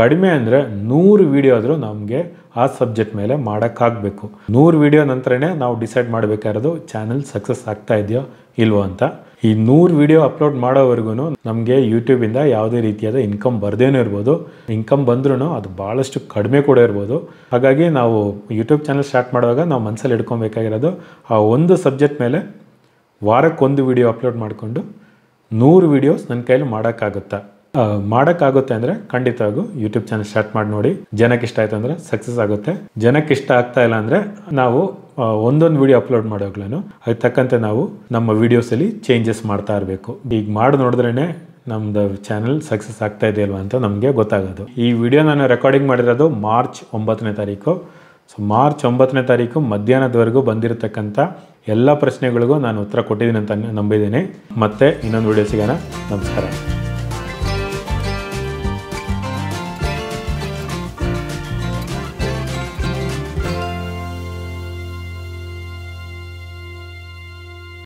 ಕಡಿಮೆ ಅಂದರೆ ನೂರು ವಿಡಿಯೋ ಆದರೂ ನಮಗೆ ಆ ಸಬ್ಜೆಕ್ಟ್ ಮೇಲೆ ಮಾಡೋಕ್ಕಾಗಬೇಕು ನೂರು ವಿಡಿಯೋ ನಂತರನೇ ನಾವು ಡಿಸೈಡ್ ಮಾಡಬೇಕಾಗಿರೋದು ಚಾನಲ್ ಸಕ್ಸಸ್ ಆಗ್ತಾ ಇದೆಯೋ ಇಲ್ವೋ ಅಂತ ಈ ನೂರು ವಿಡಿಯೋ ಅಪ್ಲೋಡ್ ಮಾಡೋವರೆಗೂ ನಮಗೆ ಯೂಟ್ಯೂಬಿಂದ ಯಾವುದೇ ರೀತಿಯಾದ ಇನ್ಕಮ್ ಬರದೇನೂ ಇರ್ಬೋದು ಇನ್ಕಮ್ ಬಂದ್ರೂ ಅದು ಭಾಳಷ್ಟು ಕಡಿಮೆ ಕೂಡ ಇರ್ಬೋದು ಹಾಗಾಗಿ ನಾವು ಯೂಟ್ಯೂಬ್ ಚಾನಲ್ ಸ್ಟಾರ್ಟ್ ಮಾಡುವಾಗ ನಾವು ಮನಸ್ಸಲ್ಲಿ ಇಟ್ಕೊಬೇಕಾಗಿರೋದು ಆ ಒಂದು ಸಬ್ಜೆಕ್ಟ್ ಮೇಲೆ ವಾರಕ್ಕೊಂದು ವಿಡಿಯೋ ಅಪ್ಲೋಡ್ ಮಾಡಿಕೊಂಡು ನೂರು ವಿಡಿಯೋಸ್ ನನ್ನ ಕೈಲಿ ಮಾಡೋಕ್ಕಾಗುತ್ತಾ ಮಾಡೋಕ್ಕಾಗುತ್ತೆ ಅಂದರೆ ಖಂಡಿತವಾಗೂ ಯೂಟ್ಯೂಬ್ ಚಾನಲ್ ಸ್ಟಾರ್ಟ್ ಮಾಡಿ ನೋಡಿ ಜನಕ್ಕೆ ಇಷ್ಟ ಆಯಿತು ಅಂದರೆ ಸಕ್ಸಸ್ ಆಗುತ್ತೆ ಜನಕ್ಕೆ ಇಷ್ಟ ಆಗ್ತಾ ಇಲ್ಲ ಅಂದರೆ ನಾವು ಒಂದೊಂದು ವಿಡಿಯೋ ಅಪ್ಲೋಡ್ ಮಾಡೋಗ್ಲೂ ಅದಕ್ಕೆ ತಕ್ಕಂತೆ ನಾವು ನಮ್ಮ ವೀಡಿಯೋಸಲ್ಲಿ ಚೇಂಜಸ್ ಮಾಡ್ತಾ ಇರಬೇಕು ಈಗ ಮಾಡಿ ನೋಡಿದ್ರೇ ನಮ್ದು ಚಾನಲ್ ಸಕ್ಸಸ್ ಆಗ್ತಾ ಅಲ್ವಾ ಅಂತ ನಮಗೆ ಗೊತ್ತಾಗೋದು ಈ ವಿಡಿಯೋ ನಾನು ರೆಕಾರ್ಡಿಂಗ್ ಮಾಡಿರೋದು ಮಾರ್ಚ್ ಒಂಬತ್ತನೇ ತಾರೀಕು ಸೊ ಮಾರ್ಚ್ ಒಂಬತ್ತನೇ ತಾರೀಕು ಮಧ್ಯಾಹ್ನದವರೆಗೂ ಬಂದಿರತಕ್ಕಂಥ ಎಲ್ಲ ಪ್ರಶ್ನೆಗಳಿಗೂ ನಾನು ಉತ್ತರ ಕೊಟ್ಟಿದ್ದೀನಿ ಅಂತ ನಂಬಿದ್ದೀನಿ ಮತ್ತೆ ಇನ್ನೊಂದು ವಿಡಿಯೋ ಸಿಗೋಣ ನಮಸ್ಕಾರ